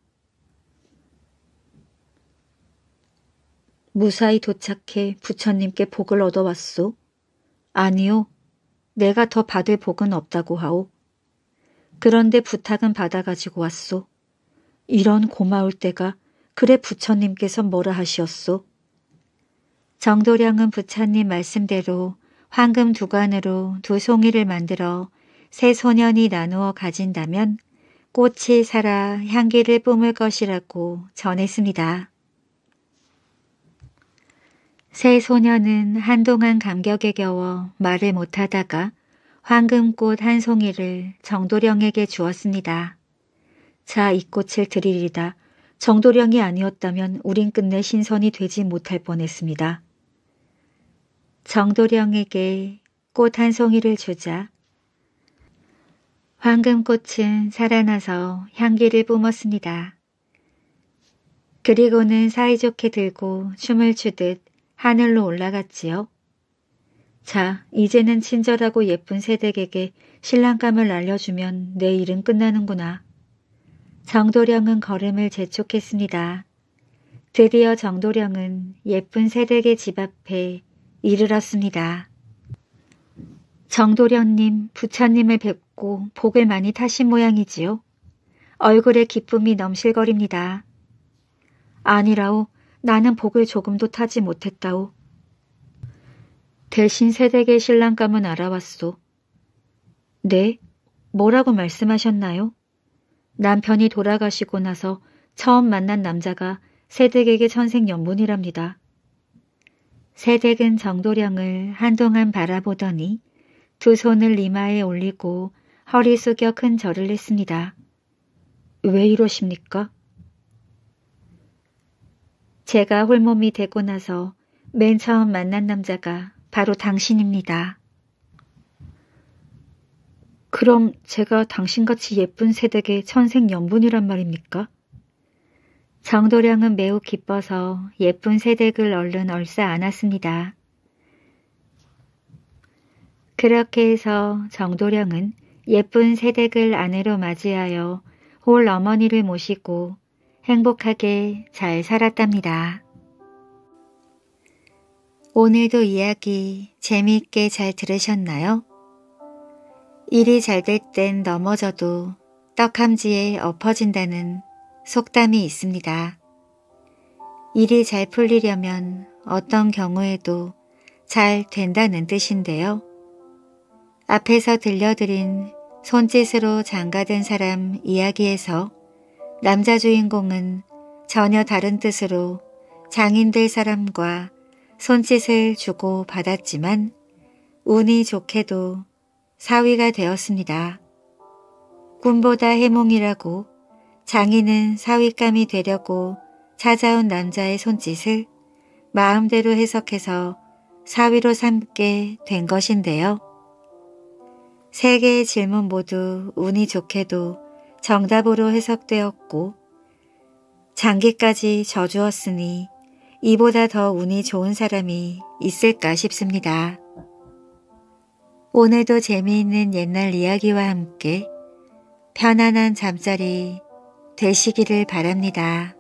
무사히 도착해 부처님께 복을 얻어왔소. 아니요. 내가 더 받을 복은 없다고 하오. 그런데 부탁은 받아가지고 왔소. 이런 고마울 때가 그래 부처님께서 뭐라 하시었소. 정도량은 부처님 말씀대로 황금 두관으로 두 송이를 만들어 세 소년이 나누어 가진다면 꽃이 살아 향기를 뿜을 것이라고 전했습니다. 세 소녀는 한동안 감격에 겨워 말을 못하다가 황금꽃 한 송이를 정도령에게 주었습니다. 자, 이 꽃을 드리리다. 정도령이 아니었다면 우린 끝내 신선이 되지 못할 뻔했습니다. 정도령에게 꽃 한 송이를 주자. 황금꽃은 살아나서 향기를 뿜었습니다. 그리고는 사이좋게 들고 춤을 추듯 하늘로 올라갔지요. 자, 이제는 친절하고 예쁜 새댁에게 신랑감을 알려주면 내 일은 끝나는구나. 정도령은 걸음을 재촉했습니다. 드디어 정도령은 예쁜 새댁의 집 앞에 이르렀습니다. 정도령님 부처님을 뵙고 복을 많이 타신 모양이지요. 얼굴에 기쁨이 넘실거립니다. 아니라오, 나는 복을 조금도 타지 못했다오. 대신 세댁의 신랑감은 알아왔소. 네, 뭐라고 말씀하셨나요? 남편이 돌아가시고 나서 처음 만난 남자가 세댁에게 천생연분이랍니다. 세댁은 정도량을 한동안 바라보더니 두 손을 리마에 올리고 허리 숙여 큰 절을 했습니다. 왜 이러십니까? 제가 홀몸이 되고 나서 맨 처음 만난 남자가 바로 당신입니다. 그럼 제가 당신같이 예쁜 세댁의 천생연분이란 말입니까? 정도량은 매우 기뻐서 예쁜 세댁을 얼른 얼싸 안았습니다. 그렇게 해서 정도령은 예쁜 세댁을 아내로 맞이하여 홀 어머니를 모시고 행복하게 잘 살았답니다. 오늘도 이야기 재미있게 잘 들으셨나요? 일이 잘 될 땐 넘어져도 떡함지에 엎어진다는 속담이 있습니다. 일이 잘 풀리려면 어떤 경우에도 잘 된다는 뜻인데요. 앞에서 들려드린 손짓으로 장가든 사람 이야기에서 남자 주인공은 전혀 다른 뜻으로 장인될 사람과 손짓을 주고 받았지만 운이 좋게도 사위가 되었습니다. 꿈보다 해몽이라고 장인은 사위감이 되려고 찾아온 남자의 손짓을 마음대로 해석해서 사위로 삼게 된 것인데요. 세 개의 질문 모두 운이 좋게도 정답으로 해석되었고 장기까지 져주었으니 이보다 더 운이 좋은 사람이 있을까 싶습니다. 오늘도 재미있는 옛날 이야기와 함께 편안한 잠자리 되시기를 바랍니다.